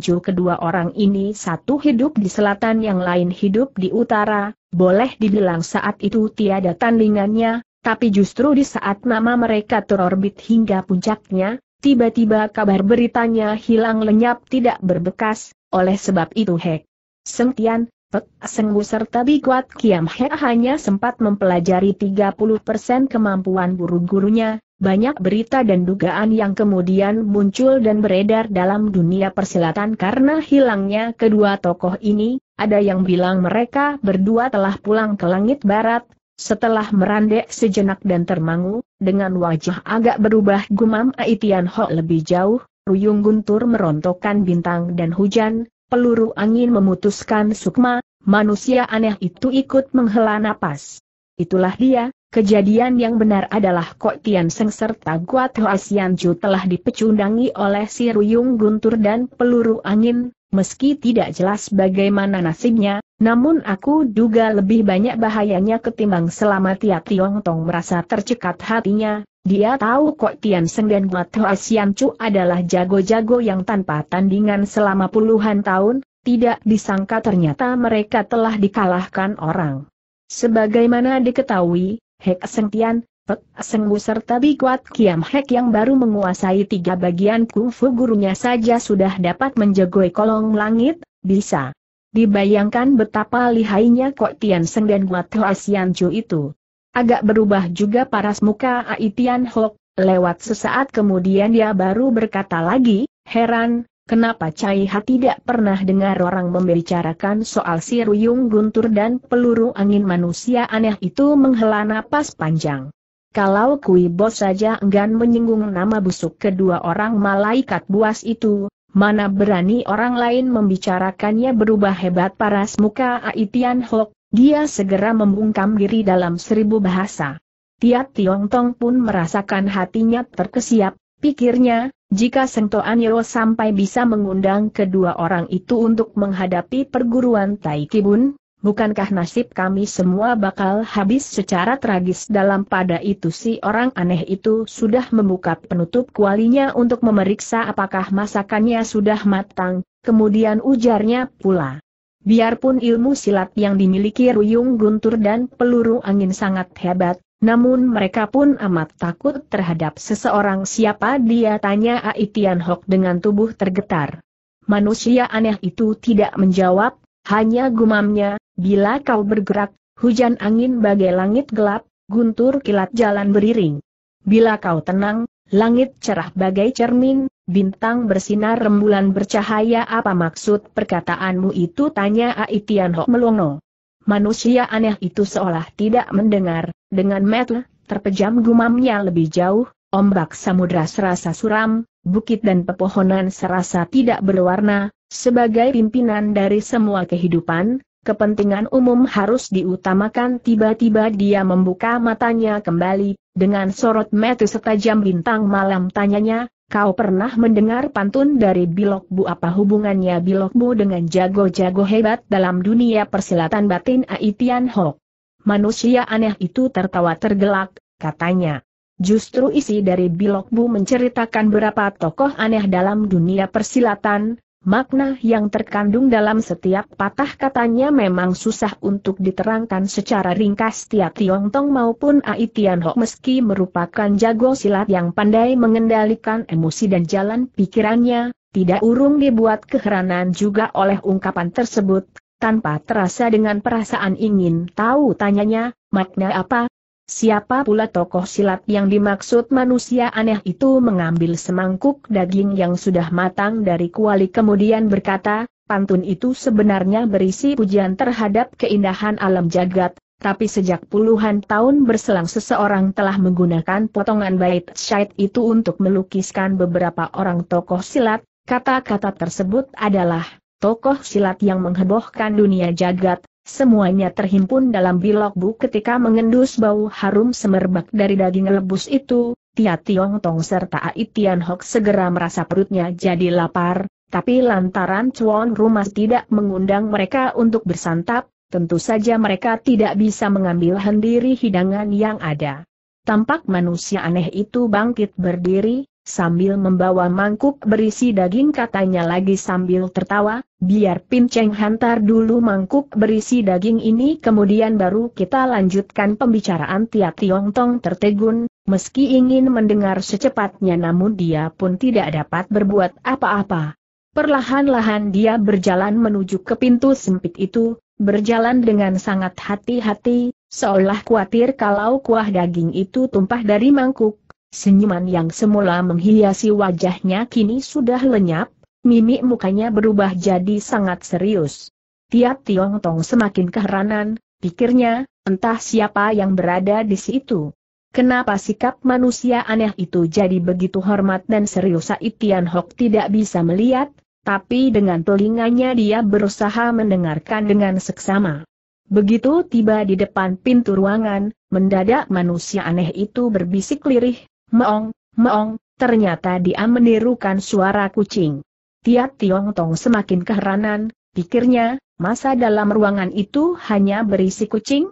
Chu? kedua orang ini satu hidup di selatan yang lain hidup di utara, boleh dibilang saat itu tiada tandingannya, tapi justru di saat nama mereka terorbit hingga puncaknya, tiba-tiba kabar beritanya hilang lenyap tidak berbekas, oleh sebab itu Hek. Sengtian, Pek Senggu serta Bikwat Kiam Hek hanya sempat mempelajari 30% kemampuan guru-gurunya, banyak berita dan dugaan yang kemudian muncul dan beredar dalam dunia persilatan karena hilangnya kedua tokoh ini, ada yang bilang mereka berdua telah pulang ke langit barat, setelah merandek sejenak dan termangu, dengan wajah agak berubah gumam Aitian Ho lebih jauh, Ruyung Guntur merontokkan bintang dan hujan, peluru angin memutuskan sukma, manusia aneh itu ikut menghela napas. Itulah dia, kejadian yang benar adalah Kok Tian Seng serta Guat Ho Ju telah dipecundangi oleh si Ruyung Guntur dan peluru angin, meski tidak jelas bagaimana nasibnya, namun aku duga lebih banyak bahayanya ketimbang selama Tia Tiong Tong merasa tercekat hatinya, dia tahu kok Tian Seng dan Buat Asian Chu adalah jago-jago yang tanpa tandingan selama puluhan tahun, tidak disangka ternyata mereka telah dikalahkan orang. Sebagaimana diketahui, Hek Seng Tian, Pek Seng Wu serta Biguat Kiam Hek yang baru menguasai tiga bagian kungfu gurunya saja sudah dapat menjegoi kolong langit, bisa Dibayangkan betapa lihainya Kok Tian Seng dan Guat Hoa Sian Chu itu. Agak berubah juga paras muka Ai Tian Hok, lewat sesaat kemudian dia baru berkata lagi, heran, Kenapa Cai Ha tidak pernah dengar orang membicarakan soal si Ruyung Guntur dan peluru angin manusia aneh itu menghela napas panjang. Kalau Kui Bos saja enggan menyinggung nama busuk kedua orang malaikat buas itu, Mana berani orang lain membicarakannya berubah hebat paras muka Aitian Hok, dia segera membungkam diri dalam seribu bahasa. Tiap Tiong Tong pun merasakan hatinya terkesiap, pikirnya, jika sentuhan Yeo sampai bisa mengundang kedua orang itu untuk menghadapi perguruan Tai Bun, bukankah nasib kami semua bakal habis secara tragis dalam pada itu si orang aneh itu sudah membuka penutup kualinya untuk memeriksa apakah masakannya sudah matang, kemudian ujarnya pula. Biarpun ilmu silat yang dimiliki Ruyung Guntur dan peluru angin sangat hebat, namun mereka pun amat takut terhadap seseorang siapa dia tanya Aitian Hok dengan tubuh tergetar. Manusia aneh itu tidak menjawab, hanya gumamnya, bila kau bergerak, hujan angin bagai langit gelap, guntur kilat jalan beriring. Bila kau tenang, langit cerah bagai cermin, bintang bersinar rembulan bercahaya apa maksud perkataanmu itu tanya Aitian Ho Melongo. Manusia aneh itu seolah tidak mendengar, dengan metel, terpejam gumamnya lebih jauh, ombak samudra serasa suram, bukit dan pepohonan serasa tidak berwarna, sebagai pimpinan dari semua kehidupan, kepentingan umum harus diutamakan tiba-tiba dia membuka matanya kembali, dengan sorot mata setajam bintang malam tanyanya, kau pernah mendengar pantun dari Bilokbu apa hubungannya Bilokbu dengan jago-jago hebat dalam dunia persilatan batin Aitian Hok? Manusia aneh itu tertawa tergelak, katanya. Justru isi dari Bilokbu menceritakan berapa tokoh aneh dalam dunia persilatan, Makna yang terkandung dalam setiap patah katanya memang susah untuk diterangkan secara ringkas Tiong Tong maupun Ai Tianho meski merupakan jago silat yang pandai mengendalikan emosi dan jalan pikirannya, tidak urung dibuat keheranan juga oleh ungkapan tersebut, tanpa terasa dengan perasaan ingin tahu tanyanya, makna apa, Siapa pula tokoh silat yang dimaksud manusia aneh itu mengambil semangkuk daging yang sudah matang dari kuali kemudian berkata, pantun itu sebenarnya berisi pujian terhadap keindahan alam jagat, tapi sejak puluhan tahun berselang seseorang telah menggunakan potongan bait syait itu untuk melukiskan beberapa orang tokoh silat, kata-kata tersebut adalah, tokoh silat yang menghebohkan dunia jagat, Semuanya terhimpun dalam bilok bu ketika mengendus bau harum semerbak dari daging lebus itu, Tia Tiong Tong serta Ai Tian Hok segera merasa perutnya jadi lapar, tapi lantaran cuan rumah tidak mengundang mereka untuk bersantap, tentu saja mereka tidak bisa mengambil sendiri hidangan yang ada. Tampak manusia aneh itu bangkit berdiri, sambil membawa mangkuk berisi daging katanya lagi sambil tertawa, biar Pin Cheng hantar dulu mangkuk berisi daging ini kemudian baru kita lanjutkan pembicaraan Tia Tiong Tong tertegun, meski ingin mendengar secepatnya namun dia pun tidak dapat berbuat apa-apa. Perlahan-lahan dia berjalan menuju ke pintu sempit itu, berjalan dengan sangat hati-hati, seolah khawatir kalau kuah daging itu tumpah dari mangkuk, Senyuman yang semula menghiasi wajahnya kini sudah lenyap, mimik mukanya berubah jadi sangat serius. Tiap Tiong Tong semakin keheranan, pikirnya, entah siapa yang berada di situ. Kenapa sikap manusia aneh itu jadi begitu hormat dan serius Said Tian Hok tidak bisa melihat, tapi dengan telinganya dia berusaha mendengarkan dengan seksama. Begitu tiba di depan pintu ruangan, mendadak manusia aneh itu berbisik lirih, meong, meong, ternyata dia menirukan suara kucing. Tiat Tiong Tong semakin keheranan, pikirnya, masa dalam ruangan itu hanya berisi kucing?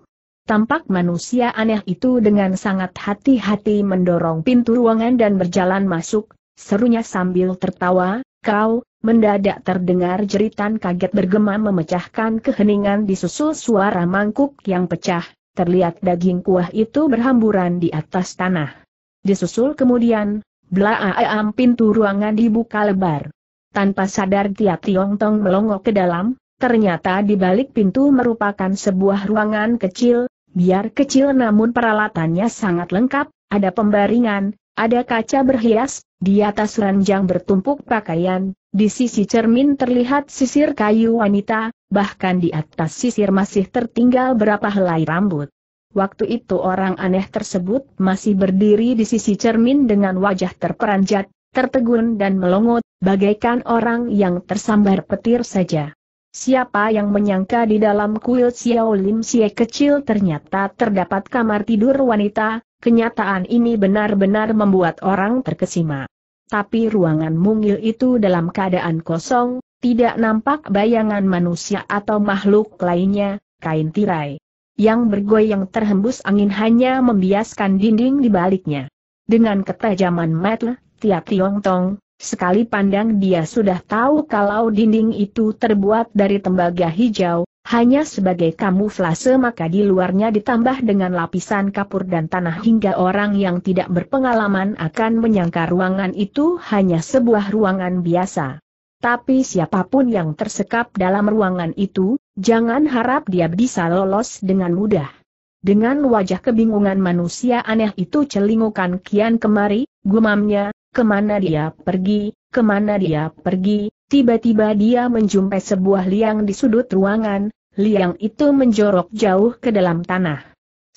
Tampak manusia aneh itu dengan sangat hati-hati mendorong pintu ruangan dan berjalan masuk, serunya sambil tertawa, kau, mendadak terdengar jeritan kaget bergema memecahkan keheningan disusul suara mangkuk yang pecah, terlihat daging kuah itu berhamburan di atas tanah. Disusul kemudian, Blaam pintu ruangan dibuka lebar. Tanpa sadar Tia Tiong Tong melongok ke dalam, ternyata di balik pintu merupakan sebuah ruangan kecil, biar kecil namun peralatannya sangat lengkap, ada pembaringan, ada kaca berhias, di atas ranjang bertumpuk pakaian, di sisi cermin terlihat sisir kayu wanita, bahkan di atas sisir masih tertinggal berapa helai rambut. Waktu itu orang aneh tersebut masih berdiri di sisi cermin dengan wajah terperanjat, tertegun dan melongot, bagaikan orang yang tersambar petir saja. Siapa yang menyangka di dalam kuil Xiao Lim Xie kecil ternyata terdapat kamar tidur wanita, kenyataan ini benar-benar membuat orang terkesima. Tapi ruangan mungil itu dalam keadaan kosong, tidak nampak bayangan manusia atau makhluk lainnya, kain tirai yang bergoyang terhembus angin hanya membiaskan dinding di baliknya. Dengan ketajaman mata, Tiap Tiong Tong, sekali pandang dia sudah tahu kalau dinding itu terbuat dari tembaga hijau, hanya sebagai kamuflase maka di luarnya ditambah dengan lapisan kapur dan tanah hingga orang yang tidak berpengalaman akan menyangka ruangan itu hanya sebuah ruangan biasa. Tapi siapapun yang tersekap dalam ruangan itu, jangan harap dia bisa lolos dengan mudah. Dengan wajah kebingungan manusia aneh itu celingukan kian kemari, gumamnya, kemana dia pergi, kemana dia pergi, tiba-tiba dia menjumpai sebuah liang di sudut ruangan, liang itu menjorok jauh ke dalam tanah.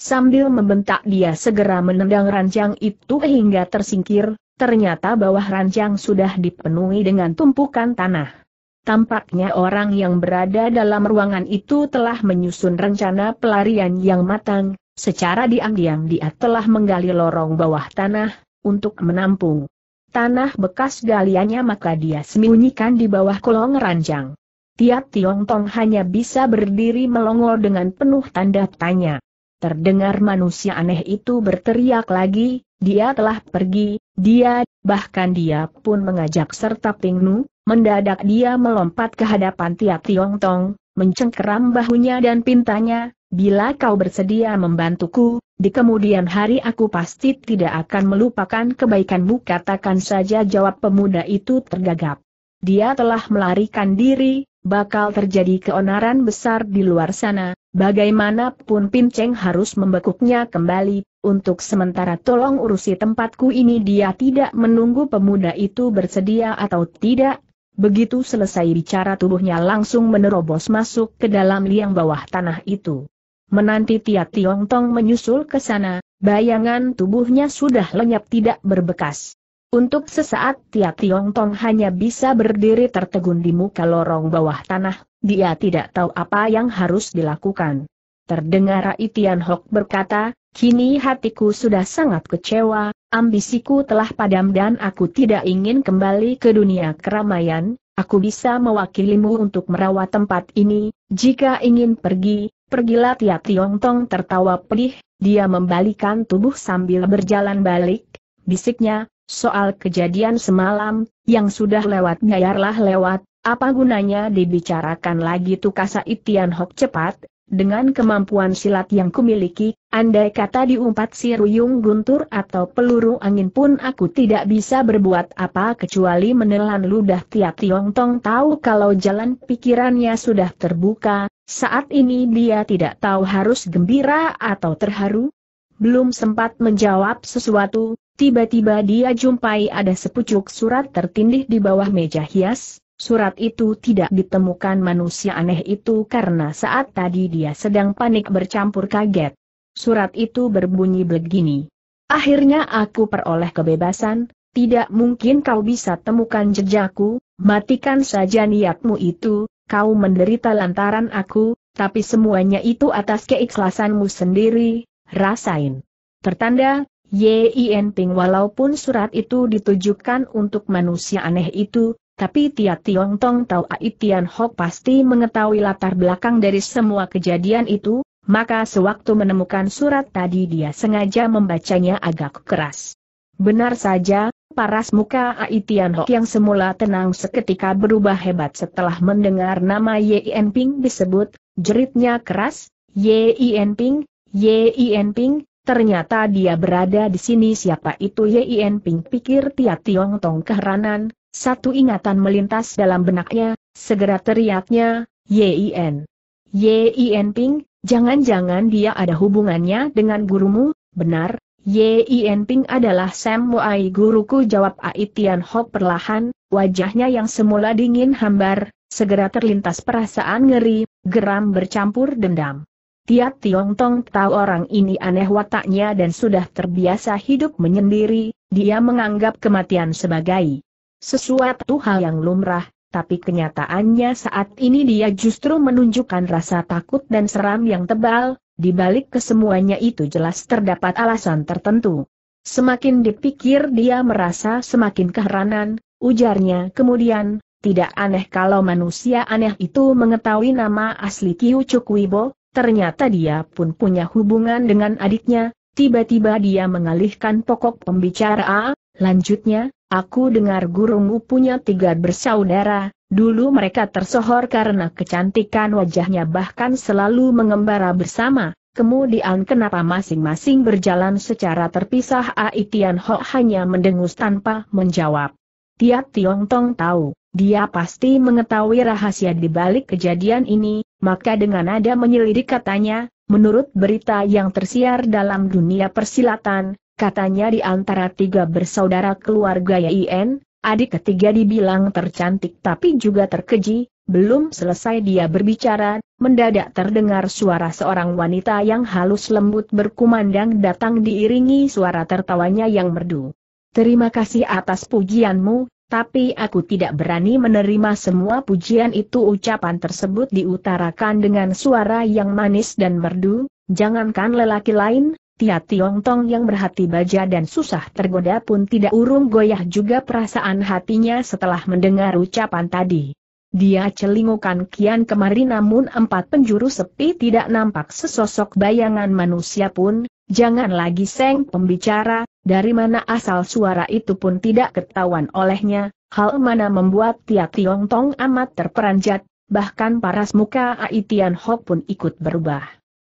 Sambil membentak dia segera menendang ranjang itu hingga tersingkir, Ternyata bawah ranjang sudah dipenuhi dengan tumpukan tanah. Tampaknya orang yang berada dalam ruangan itu telah menyusun rencana pelarian yang matang, secara diam-diam dia telah menggali lorong bawah tanah, untuk menampung tanah bekas galiannya maka dia sembunyikan di bawah kolong ranjang. Tiap Tiong Tong hanya bisa berdiri melongo dengan penuh tanda tanya. Terdengar manusia aneh itu berteriak lagi, dia telah pergi, dia, bahkan dia pun mengajak serta Nu, mendadak dia melompat ke hadapan tiap Tiong Tong, mencengkeram bahunya dan pintanya, bila kau bersedia membantuku, di kemudian hari aku pasti tidak akan melupakan kebaikanmu katakan saja jawab pemuda itu tergagap. Dia telah melarikan diri, bakal terjadi keonaran besar di luar sana, Bagaimanapun Pinceng harus membekuknya kembali, untuk sementara tolong urusi tempatku ini dia tidak menunggu pemuda itu bersedia atau tidak. Begitu selesai bicara tubuhnya langsung menerobos masuk ke dalam liang bawah tanah itu. Menanti Tia Tiong Tong menyusul ke sana, bayangan tubuhnya sudah lenyap tidak berbekas. Untuk sesaat Tia Tiong Tong hanya bisa berdiri tertegun di muka lorong bawah tanah dia tidak tahu apa yang harus dilakukan. Terdengar Itian Hok berkata, kini hatiku sudah sangat kecewa, ambisiku telah padam dan aku tidak ingin kembali ke dunia keramaian, aku bisa mewakilimu untuk merawat tempat ini, jika ingin pergi, pergilah Tia Tiong Tong tertawa pedih, dia membalikan tubuh sambil berjalan balik, bisiknya, soal kejadian semalam, yang sudah lewat biarlah lewat, apa gunanya dibicarakan lagi Tukasa Itian Hok cepat, dengan kemampuan silat yang kumiliki, andai kata diumpat si ruyung guntur atau peluru angin pun aku tidak bisa berbuat apa kecuali menelan ludah tiap Tiong Tong tahu kalau jalan pikirannya sudah terbuka, saat ini dia tidak tahu harus gembira atau terharu. Belum sempat menjawab sesuatu, Tiba-tiba dia jumpai ada sepucuk surat tertindih di bawah meja hias, Surat itu tidak ditemukan manusia aneh itu karena saat tadi dia sedang panik bercampur kaget. Surat itu berbunyi begini. Akhirnya aku peroleh kebebasan, tidak mungkin kau bisa temukan jejakku, matikan saja niatmu itu, kau menderita lantaran aku, tapi semuanya itu atas keikhlasanmu sendiri, rasain. Tertanda, Yin Ping walaupun surat itu ditujukan untuk manusia aneh itu, tapi Tia Tiong Tong tahu Ai Tian Hok pasti mengetahui latar belakang dari semua kejadian itu, maka sewaktu menemukan surat tadi dia sengaja membacanya agak keras. Benar saja, paras muka Ai Tian Hok yang semula tenang seketika berubah hebat setelah mendengar nama Yen Ping disebut, jeritnya keras, Yen Ping, Yen Ping, ternyata dia berada di sini siapa itu Yen Ping pikir Tia Tiong Tong keheranan, satu ingatan melintas dalam benaknya, segera teriaknya, Yin. Yin Ping, jangan-jangan dia ada hubungannya dengan gurumu, benar, Yin Ping adalah Sam Muai guruku jawab Ai Tian Hok perlahan, wajahnya yang semula dingin hambar, segera terlintas perasaan ngeri, geram bercampur dendam. Tiap Tiong Tong tahu orang ini aneh wataknya dan sudah terbiasa hidup menyendiri, dia menganggap kematian sebagai sesuatu hal yang lumrah, tapi kenyataannya saat ini dia justru menunjukkan rasa takut dan seram yang tebal, di balik kesemuanya itu jelas terdapat alasan tertentu. Semakin dipikir dia merasa semakin keheranan, ujarnya kemudian, tidak aneh kalau manusia aneh itu mengetahui nama asli Kiu Chukwibo, ternyata dia pun punya hubungan dengan adiknya, tiba-tiba dia mengalihkan pokok pembicaraan, lanjutnya, Aku dengar gurumu punya tiga bersaudara, dulu mereka tersohor karena kecantikan wajahnya bahkan selalu mengembara bersama, kemudian kenapa masing-masing berjalan secara terpisah Ai Tian Ho hanya mendengus tanpa menjawab. Tiap Tiong Tong tahu, dia pasti mengetahui rahasia di balik kejadian ini, maka dengan nada menyelidik katanya, menurut berita yang tersiar dalam dunia persilatan, katanya di antara tiga bersaudara keluarga Yien, adik ketiga dibilang tercantik tapi juga terkeji, belum selesai dia berbicara, mendadak terdengar suara seorang wanita yang halus lembut berkumandang datang diiringi suara tertawanya yang merdu. Terima kasih atas pujianmu, tapi aku tidak berani menerima semua pujian itu ucapan tersebut diutarakan dengan suara yang manis dan merdu, jangankan lelaki lain, Tia Tiong Tong yang berhati baja dan susah tergoda pun tidak urung goyah juga perasaan hatinya setelah mendengar ucapan tadi. Dia celingukan kian kemari namun empat penjuru sepi tidak nampak sesosok bayangan manusia pun, jangan lagi seng pembicara, dari mana asal suara itu pun tidak ketahuan olehnya, hal mana membuat Tia Tiong Tong amat terperanjat, bahkan paras muka Aitian Hok pun ikut berubah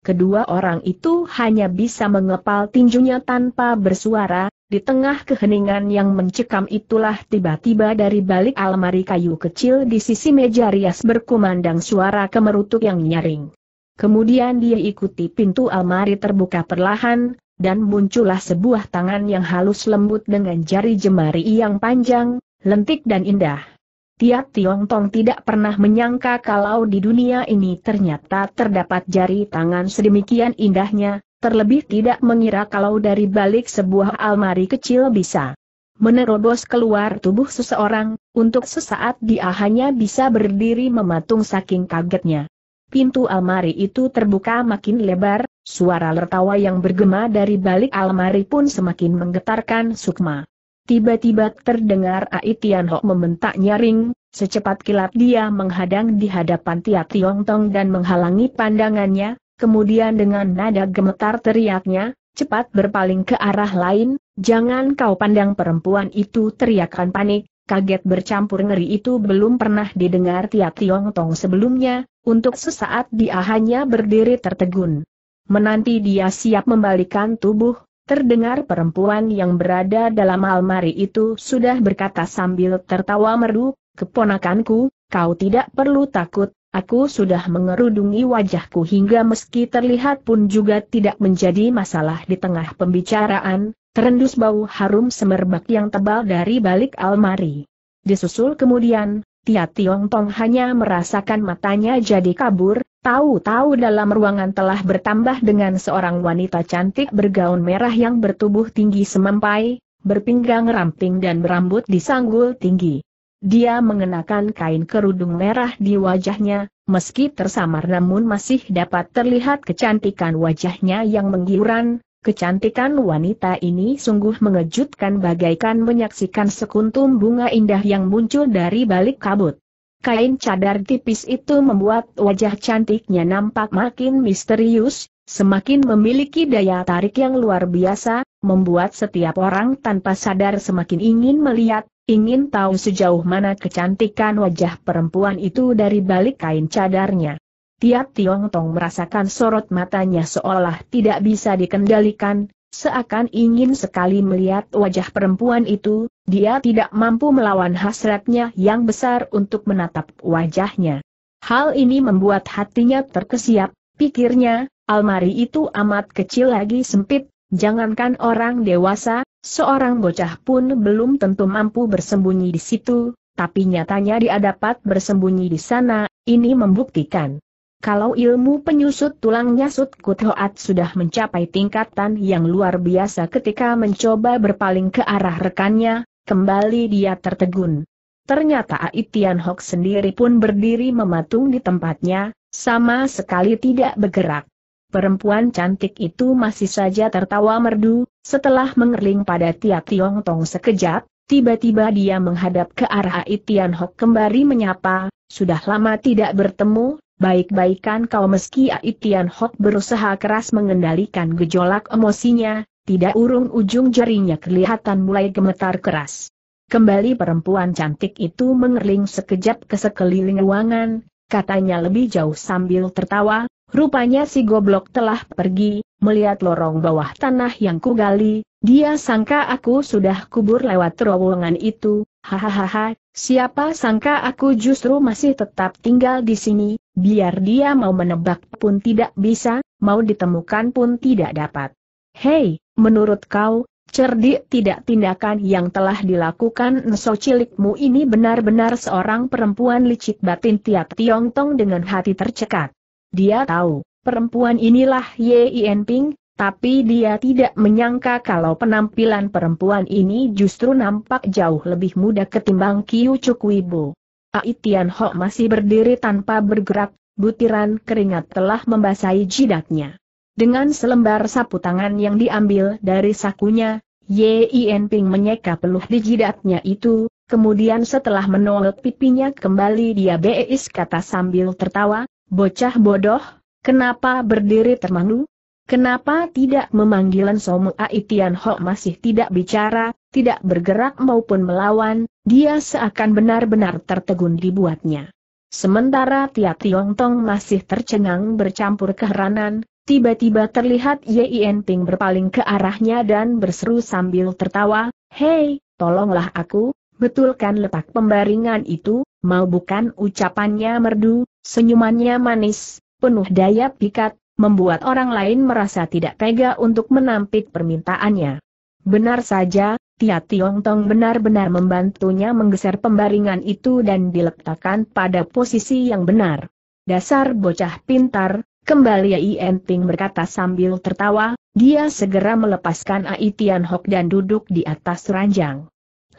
kedua orang itu hanya bisa mengepal tinjunya tanpa bersuara, di tengah keheningan yang mencekam itulah tiba-tiba dari balik almari kayu kecil di sisi meja rias berkumandang suara kemerutuk yang nyaring. Kemudian dia ikuti pintu almari terbuka perlahan, dan muncullah sebuah tangan yang halus lembut dengan jari jemari yang panjang, lentik dan indah. Tiap Tiong Tong tidak pernah menyangka kalau di dunia ini ternyata terdapat jari tangan sedemikian indahnya, terlebih tidak mengira kalau dari balik sebuah almari kecil bisa menerobos keluar tubuh seseorang, untuk sesaat dia hanya bisa berdiri mematung saking kagetnya. Pintu almari itu terbuka makin lebar, suara lertawa yang bergema dari balik almari pun semakin menggetarkan Sukma. Tiba-tiba terdengar Ai Tianho membentak nyaring, secepat kilat dia menghadang di hadapan Tia Tiong Tong dan menghalangi pandangannya, kemudian dengan nada gemetar teriaknya, cepat berpaling ke arah lain, jangan kau pandang perempuan itu teriakan panik, kaget bercampur ngeri itu belum pernah didengar Tia Tiong Tong sebelumnya, untuk sesaat dia hanya berdiri tertegun. Menanti dia siap membalikan tubuh, Terdengar perempuan yang berada dalam almari itu sudah berkata sambil tertawa merdu, keponakanku, kau tidak perlu takut, aku sudah mengerudungi wajahku hingga meski terlihat pun juga tidak menjadi masalah di tengah pembicaraan, terendus bau harum semerbak yang tebal dari balik almari. Disusul kemudian, Tia Tiong Tong hanya merasakan matanya jadi kabur, Tahu-tahu dalam ruangan telah bertambah dengan seorang wanita cantik bergaun merah yang bertubuh tinggi semampai, berpinggang ramping dan berambut disanggul tinggi. Dia mengenakan kain kerudung merah di wajahnya, meski tersamar namun masih dapat terlihat kecantikan wajahnya yang menggiuran, kecantikan wanita ini sungguh mengejutkan bagaikan menyaksikan sekuntum bunga indah yang muncul dari balik kabut. Kain cadar tipis itu membuat wajah cantiknya nampak makin misterius, semakin memiliki daya tarik yang luar biasa, membuat setiap orang tanpa sadar semakin ingin melihat, ingin tahu sejauh mana kecantikan wajah perempuan itu dari balik kain cadarnya. Tiap Tiong Tong merasakan sorot matanya seolah tidak bisa dikendalikan, Seakan ingin sekali melihat wajah perempuan itu, dia tidak mampu melawan hasratnya yang besar untuk menatap wajahnya. Hal ini membuat hatinya terkesiap, pikirnya, almari itu amat kecil lagi sempit, jangankan orang dewasa, seorang bocah pun belum tentu mampu bersembunyi di situ, tapi nyatanya dia dapat bersembunyi di sana, ini membuktikan kalau ilmu penyusut tulangnya Sut Kuthoat sudah mencapai tingkatan yang luar biasa ketika mencoba berpaling ke arah rekannya, kembali dia tertegun. Ternyata Aitian Hok sendiri pun berdiri mematung di tempatnya, sama sekali tidak bergerak. Perempuan cantik itu masih saja tertawa merdu, setelah mengerling pada Tia Tiong Tong sekejap, tiba-tiba dia menghadap ke arah Aitian Hok kembali menyapa, sudah lama tidak bertemu, baik-baikan kau meski Aitian Hot berusaha keras mengendalikan gejolak emosinya, tidak urung ujung jarinya kelihatan mulai gemetar keras. Kembali perempuan cantik itu mengerling sekejap ke sekeliling ruangan, katanya lebih jauh sambil tertawa, rupanya si goblok telah pergi, melihat lorong bawah tanah yang kugali, dia sangka aku sudah kubur lewat terowongan itu, hahaha, Siapa sangka aku justru masih tetap tinggal di sini, biar dia mau menebak pun tidak bisa, mau ditemukan pun tidak dapat. Hei, menurut kau, cerdik tidak tindakan yang telah dilakukan Nso cilikmu ini benar-benar seorang perempuan licik batin tiap tiong tong dengan hati tercekat. Dia tahu, perempuan inilah Ye Ping, tapi dia tidak menyangka kalau penampilan perempuan ini justru nampak jauh lebih muda ketimbang Kiu Chuk Wibo. Aitian Ho masih berdiri tanpa bergerak, butiran keringat telah membasahi jidatnya. Dengan selembar sapu tangan yang diambil dari sakunya, Yin Ping menyeka peluh di jidatnya itu, kemudian setelah menolak pipinya kembali dia beis kata sambil tertawa, bocah bodoh, kenapa berdiri termangu? Kenapa tidak memanggilan Somu Aitian Ho masih tidak bicara, tidak bergerak maupun melawan, dia seakan benar-benar tertegun dibuatnya. Sementara Tia Tiong Tong masih tercengang bercampur keheranan, tiba-tiba terlihat Yin Ping berpaling ke arahnya dan berseru sambil tertawa, Hei, tolonglah aku, betulkan letak pembaringan itu, mau bukan ucapannya merdu, senyumannya manis, penuh daya pikat, membuat orang lain merasa tidak tega untuk menampik permintaannya. Benar saja, Tia Tiong Tong benar-benar membantunya menggeser pembaringan itu dan diletakkan pada posisi yang benar. Dasar bocah pintar, kembali Ien Ting berkata sambil tertawa, dia segera melepaskan Ai Tian Hok dan duduk di atas ranjang.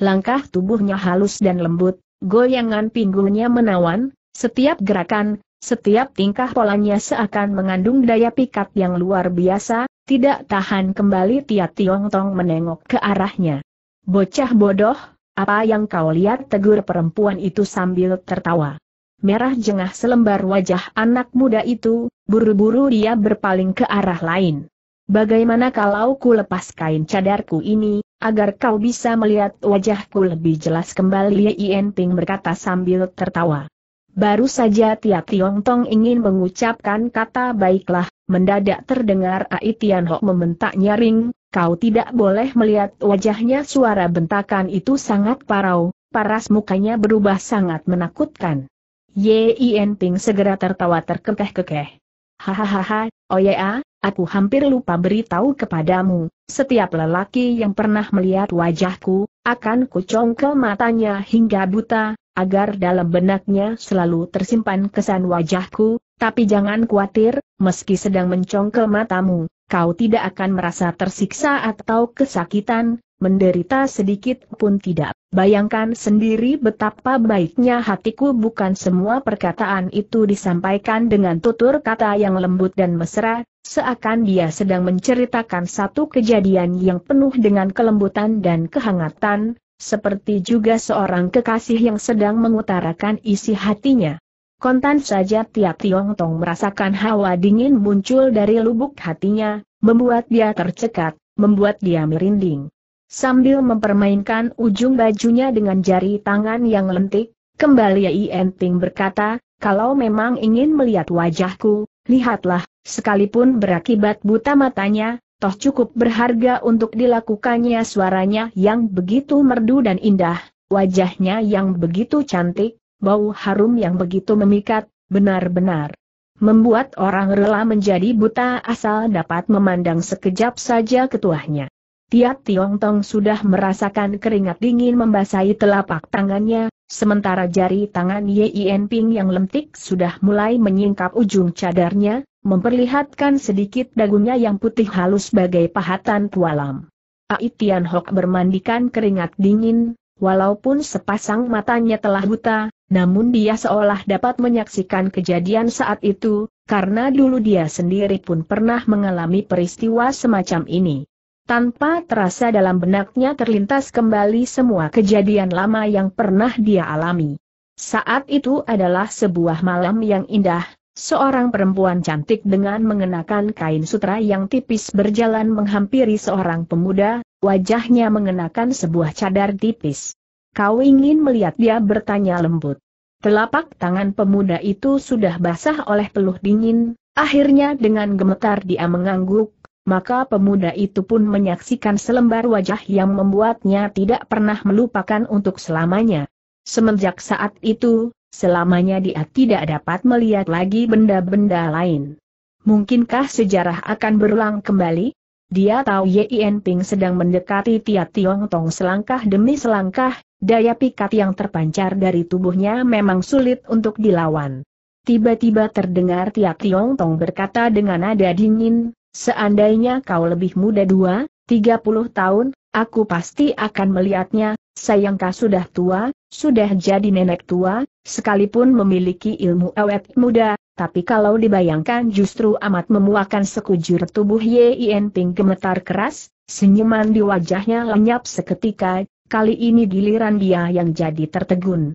Langkah tubuhnya halus dan lembut, goyangan pinggulnya menawan, setiap gerakan, setiap tingkah polanya seakan mengandung daya pikat yang luar biasa, tidak tahan kembali Tia Tiong Tong menengok ke arahnya. Bocah bodoh, apa yang kau lihat tegur perempuan itu sambil tertawa. Merah jengah selembar wajah anak muda itu, buru-buru dia berpaling ke arah lain. Bagaimana kalau ku lepas kain cadarku ini, agar kau bisa melihat wajahku lebih jelas kembali Ian Ping berkata sambil tertawa. Baru saja Tia Tiong Tong ingin mengucapkan kata baiklah, mendadak terdengar Ai Tian Ho membentak nyaring, kau tidak boleh melihat wajahnya suara bentakan itu sangat parau, paras mukanya berubah sangat menakutkan. Yin Ping segera tertawa terkekeh-kekeh. Hahaha, oh ya, aku hampir lupa beritahu kepadamu, setiap lelaki yang pernah melihat wajahku, akan kucongkel matanya hingga buta, agar dalam benaknya selalu tersimpan kesan wajahku, tapi jangan khawatir, meski sedang mencongkel matamu, kau tidak akan merasa tersiksa atau kesakitan, menderita sedikit pun tidak. Bayangkan sendiri betapa baiknya hatiku bukan semua perkataan itu disampaikan dengan tutur kata yang lembut dan mesra, seakan dia sedang menceritakan satu kejadian yang penuh dengan kelembutan dan kehangatan, seperti juga seorang kekasih yang sedang mengutarakan isi hatinya. Kontan saja tiap Tiong Tong merasakan hawa dingin muncul dari lubuk hatinya, membuat dia tercekat, membuat dia merinding. Sambil mempermainkan ujung bajunya dengan jari tangan yang lentik, kembali Ien Ting berkata, kalau memang ingin melihat wajahku, lihatlah, sekalipun berakibat buta matanya, toh cukup berharga untuk dilakukannya suaranya yang begitu merdu dan indah, wajahnya yang begitu cantik, bau harum yang begitu memikat, benar-benar membuat orang rela menjadi buta asal dapat memandang sekejap saja ketuahnya. Tiap Tiong Tong sudah merasakan keringat dingin membasahi telapak tangannya, sementara jari tangan Yin Ping yang lentik sudah mulai menyingkap ujung cadarnya, memperlihatkan sedikit dagunya yang putih halus bagai pahatan tualam. Aitian Hok bermandikan keringat dingin, walaupun sepasang matanya telah buta, namun dia seolah dapat menyaksikan kejadian saat itu, karena dulu dia sendiri pun pernah mengalami peristiwa semacam ini. Tanpa terasa dalam benaknya terlintas kembali semua kejadian lama yang pernah dia alami. Saat itu adalah sebuah malam yang indah, Seorang perempuan cantik dengan mengenakan kain sutra yang tipis berjalan menghampiri seorang pemuda, wajahnya mengenakan sebuah cadar tipis. Kau ingin melihat dia bertanya lembut. Telapak tangan pemuda itu sudah basah oleh peluh dingin, akhirnya dengan gemetar dia mengangguk, maka pemuda itu pun menyaksikan selembar wajah yang membuatnya tidak pernah melupakan untuk selamanya. Semenjak saat itu, selamanya dia tidak dapat melihat lagi benda-benda lain. Mungkinkah sejarah akan berulang kembali? Dia tahu Yin Ping sedang mendekati Tia Tiong Tong selangkah demi selangkah, daya pikat yang terpancar dari tubuhnya memang sulit untuk dilawan. Tiba-tiba terdengar Tia Tiong Tong berkata dengan nada dingin, seandainya kau lebih muda dua, tiga puluh tahun, aku pasti akan melihatnya, Sayangkah sudah tua, sudah jadi nenek tua, sekalipun memiliki ilmu awet muda, tapi kalau dibayangkan justru amat memuakan sekujur tubuh Yin Ping gemetar keras, senyuman di wajahnya lenyap seketika, kali ini giliran dia yang jadi tertegun.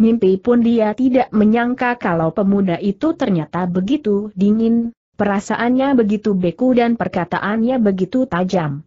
Mimpi pun dia tidak menyangka kalau pemuda itu ternyata begitu dingin, perasaannya begitu beku dan perkataannya begitu tajam.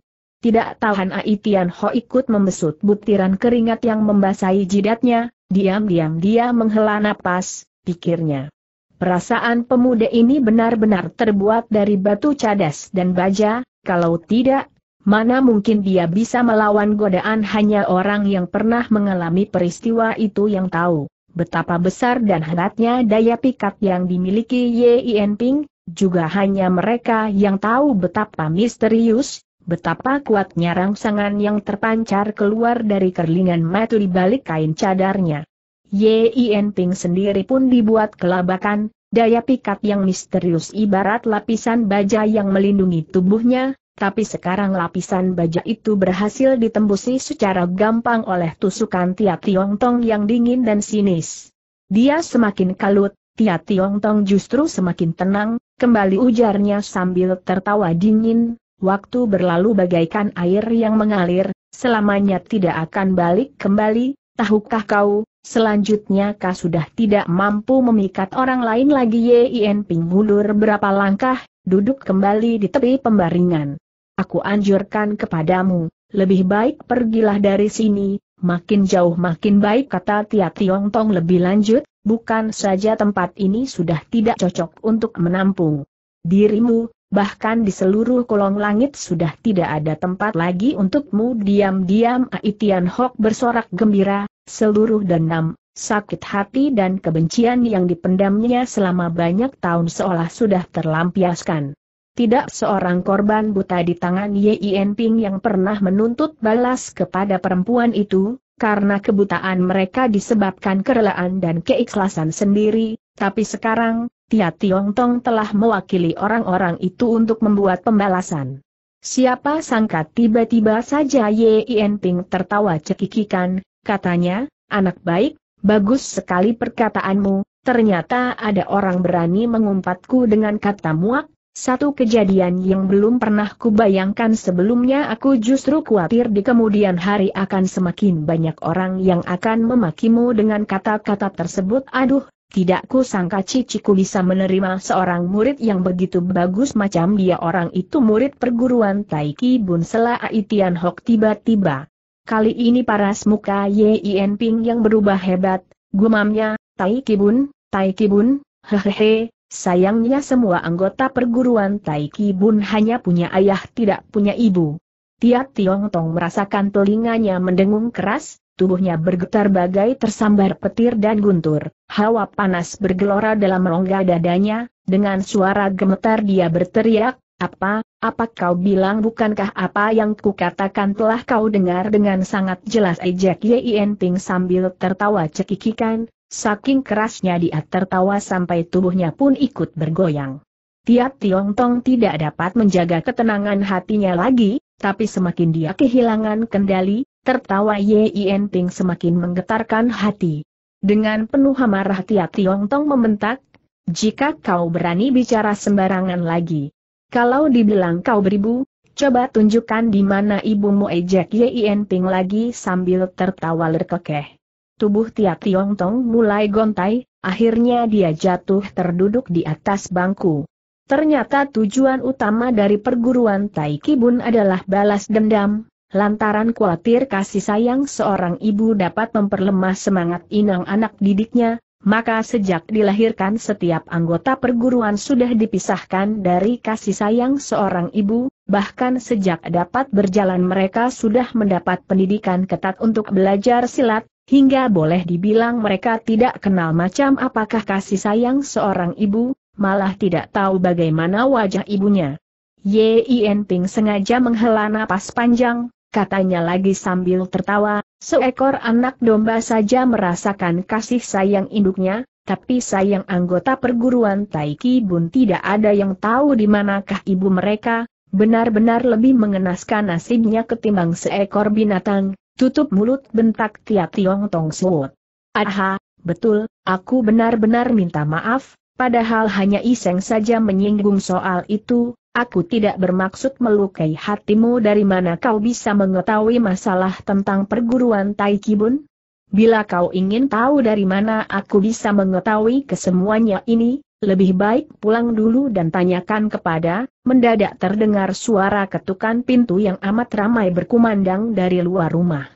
Tidak tahan Ai Tian Ho ikut membesut butiran keringat yang membasahi jidatnya, diam-diam dia menghela napas, pikirnya. Perasaan pemuda ini benar-benar terbuat dari batu cadas dan baja, kalau tidak, Mana mungkin dia bisa melawan godaan hanya orang yang pernah mengalami peristiwa itu yang tahu. Betapa besar dan hebatnya daya pikat yang dimiliki Yin Ping, juga hanya mereka yang tahu betapa misterius, Betapa kuatnya rangsangan yang terpancar keluar dari kerlingan matu di balik kain cadarnya. Yin Ping sendiri pun dibuat kelabakan, daya pikat yang misterius ibarat lapisan baja yang melindungi tubuhnya, tapi sekarang lapisan baja itu berhasil ditembusi secara gampang oleh tusukan Tia Tiong Tong yang dingin dan sinis. Dia semakin kalut, Tia Tiong Tong justru semakin tenang, kembali ujarnya sambil tertawa dingin, waktu berlalu bagaikan air yang mengalir, selamanya tidak akan balik kembali, tahukah kau, selanjutnya kau sudah tidak mampu memikat orang lain lagi Yin Ping mundur berapa langkah, duduk kembali di tepi pembaringan. Aku anjurkan kepadamu, lebih baik pergilah dari sini, makin jauh makin baik kata Tia Tiong Tong lebih lanjut, bukan saja tempat ini sudah tidak cocok untuk menampung dirimu, bahkan di seluruh kolong langit sudah tidak ada tempat lagi untukmu. Diam-diam Aitian Hok bersorak gembira, seluruh dendam, sakit hati dan kebencian yang dipendamnya selama banyak tahun seolah sudah terlampiaskan. Tidak seorang korban buta di tangan Yien Ping yang pernah menuntut balas kepada perempuan itu, karena kebutaan mereka disebabkan kerelaan dan keikhlasan sendiri, tapi sekarang, Tia Tiong Tong telah mewakili orang-orang itu untuk membuat pembalasan. Siapa sangka tiba-tiba saja Yin Ping tertawa cekikikan, katanya, anak baik, bagus sekali perkataanmu, ternyata ada orang berani mengumpatku dengan kata muak, satu kejadian yang belum pernah kubayangkan sebelumnya aku justru khawatir di kemudian hari akan semakin banyak orang yang akan memakimu dengan kata-kata tersebut. Aduh, tidak ku sangka ciciku bisa menerima seorang murid yang begitu bagus macam dia orang itu murid perguruan Taiki Bun Sela Aitian Hok tiba-tiba. Kali ini paras muka Yin Ping yang berubah hebat, gumamnya, Taiki Bun, Taiki Bun, hehehe, sayangnya semua anggota perguruan Taiki Bun hanya punya ayah tidak punya ibu. Tiap Tiong Tong merasakan telinganya mendengung keras, Tubuhnya bergetar bagai tersambar petir dan guntur, hawa panas bergelora dalam rongga dadanya, dengan suara gemetar dia berteriak, apa, apa kau bilang bukankah apa yang kukatakan telah kau dengar dengan sangat jelas ejek Yin Ping sambil tertawa cekikikan, saking kerasnya dia tertawa sampai tubuhnya pun ikut bergoyang. Tiap Tiong Tong tidak dapat menjaga ketenangan hatinya lagi, tapi semakin dia kehilangan kendali, Tertawa Yin Ping semakin menggetarkan hati. Dengan penuh amarah Tia Tiong Tong membentak, jika kau berani bicara sembarangan lagi. Kalau dibilang kau beribu, coba tunjukkan di mana ibumu ejek Yin Ping lagi sambil tertawa lerkekeh. Tubuh Tia Tiong Tong mulai gontai, akhirnya dia jatuh terduduk di atas bangku. Ternyata tujuan utama dari perguruan Bun adalah balas dendam, lantaran khawatir kasih sayang seorang ibu dapat memperlemah semangat inang anak didiknya, maka sejak dilahirkan setiap anggota perguruan sudah dipisahkan dari kasih sayang seorang ibu, bahkan sejak dapat berjalan mereka sudah mendapat pendidikan ketat untuk belajar silat, hingga boleh dibilang mereka tidak kenal macam apakah kasih sayang seorang ibu, malah tidak tahu bagaimana wajah ibunya. Yin Ping sengaja menghela napas panjang, katanya lagi sambil tertawa, seekor anak domba saja merasakan kasih sayang induknya, tapi sayang anggota perguruan Taiki Bun tidak ada yang tahu di manakah ibu mereka, benar-benar lebih mengenaskan nasibnya ketimbang seekor binatang, tutup mulut bentak tiap Tiong Tong Suot. Aha, betul, aku benar-benar minta maaf, padahal hanya iseng saja menyinggung soal itu, Aku tidak bermaksud melukai hatimu dari mana kau bisa mengetahui masalah tentang perguruan Taikibun? Bila kau ingin tahu dari mana aku bisa mengetahui kesemuanya ini, lebih baik pulang dulu dan tanyakan kepada, mendadak terdengar suara ketukan pintu yang amat ramai berkumandang dari luar rumah.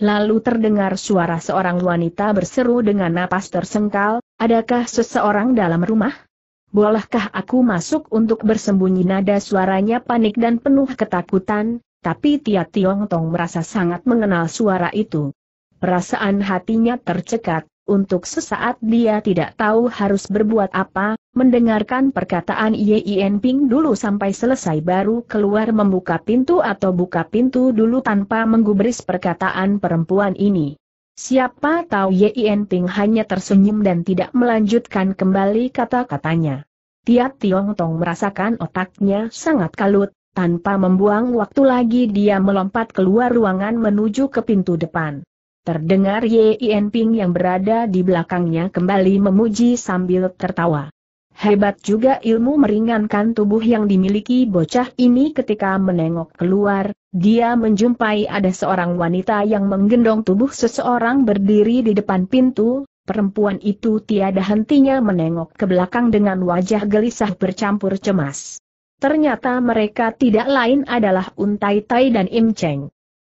Lalu terdengar suara seorang wanita berseru dengan napas tersengkal, adakah seseorang dalam rumah? bolehkah aku masuk untuk bersembunyi nada suaranya panik dan penuh ketakutan, tapi Tia Tiong Tong merasa sangat mengenal suara itu. Perasaan hatinya tercekat, untuk sesaat dia tidak tahu harus berbuat apa, mendengarkan perkataan Yen Ping dulu sampai selesai baru keluar membuka pintu atau buka pintu dulu tanpa menggubris perkataan perempuan ini. Siapa tahu Yien Ping hanya tersenyum dan tidak melanjutkan kembali kata-katanya. Tiat Tiong Tong merasakan otaknya sangat kalut, tanpa membuang waktu lagi dia melompat keluar ruangan menuju ke pintu depan. Terdengar Yien Ping yang berada di belakangnya kembali memuji sambil tertawa. Hebat juga ilmu meringankan tubuh yang dimiliki bocah ini ketika menengok keluar, dia menjumpai ada seorang wanita yang menggendong tubuh seseorang berdiri di depan pintu, perempuan itu tiada hentinya menengok ke belakang dengan wajah gelisah bercampur cemas. Ternyata mereka tidak lain adalah Untai Tai dan Im Cheng.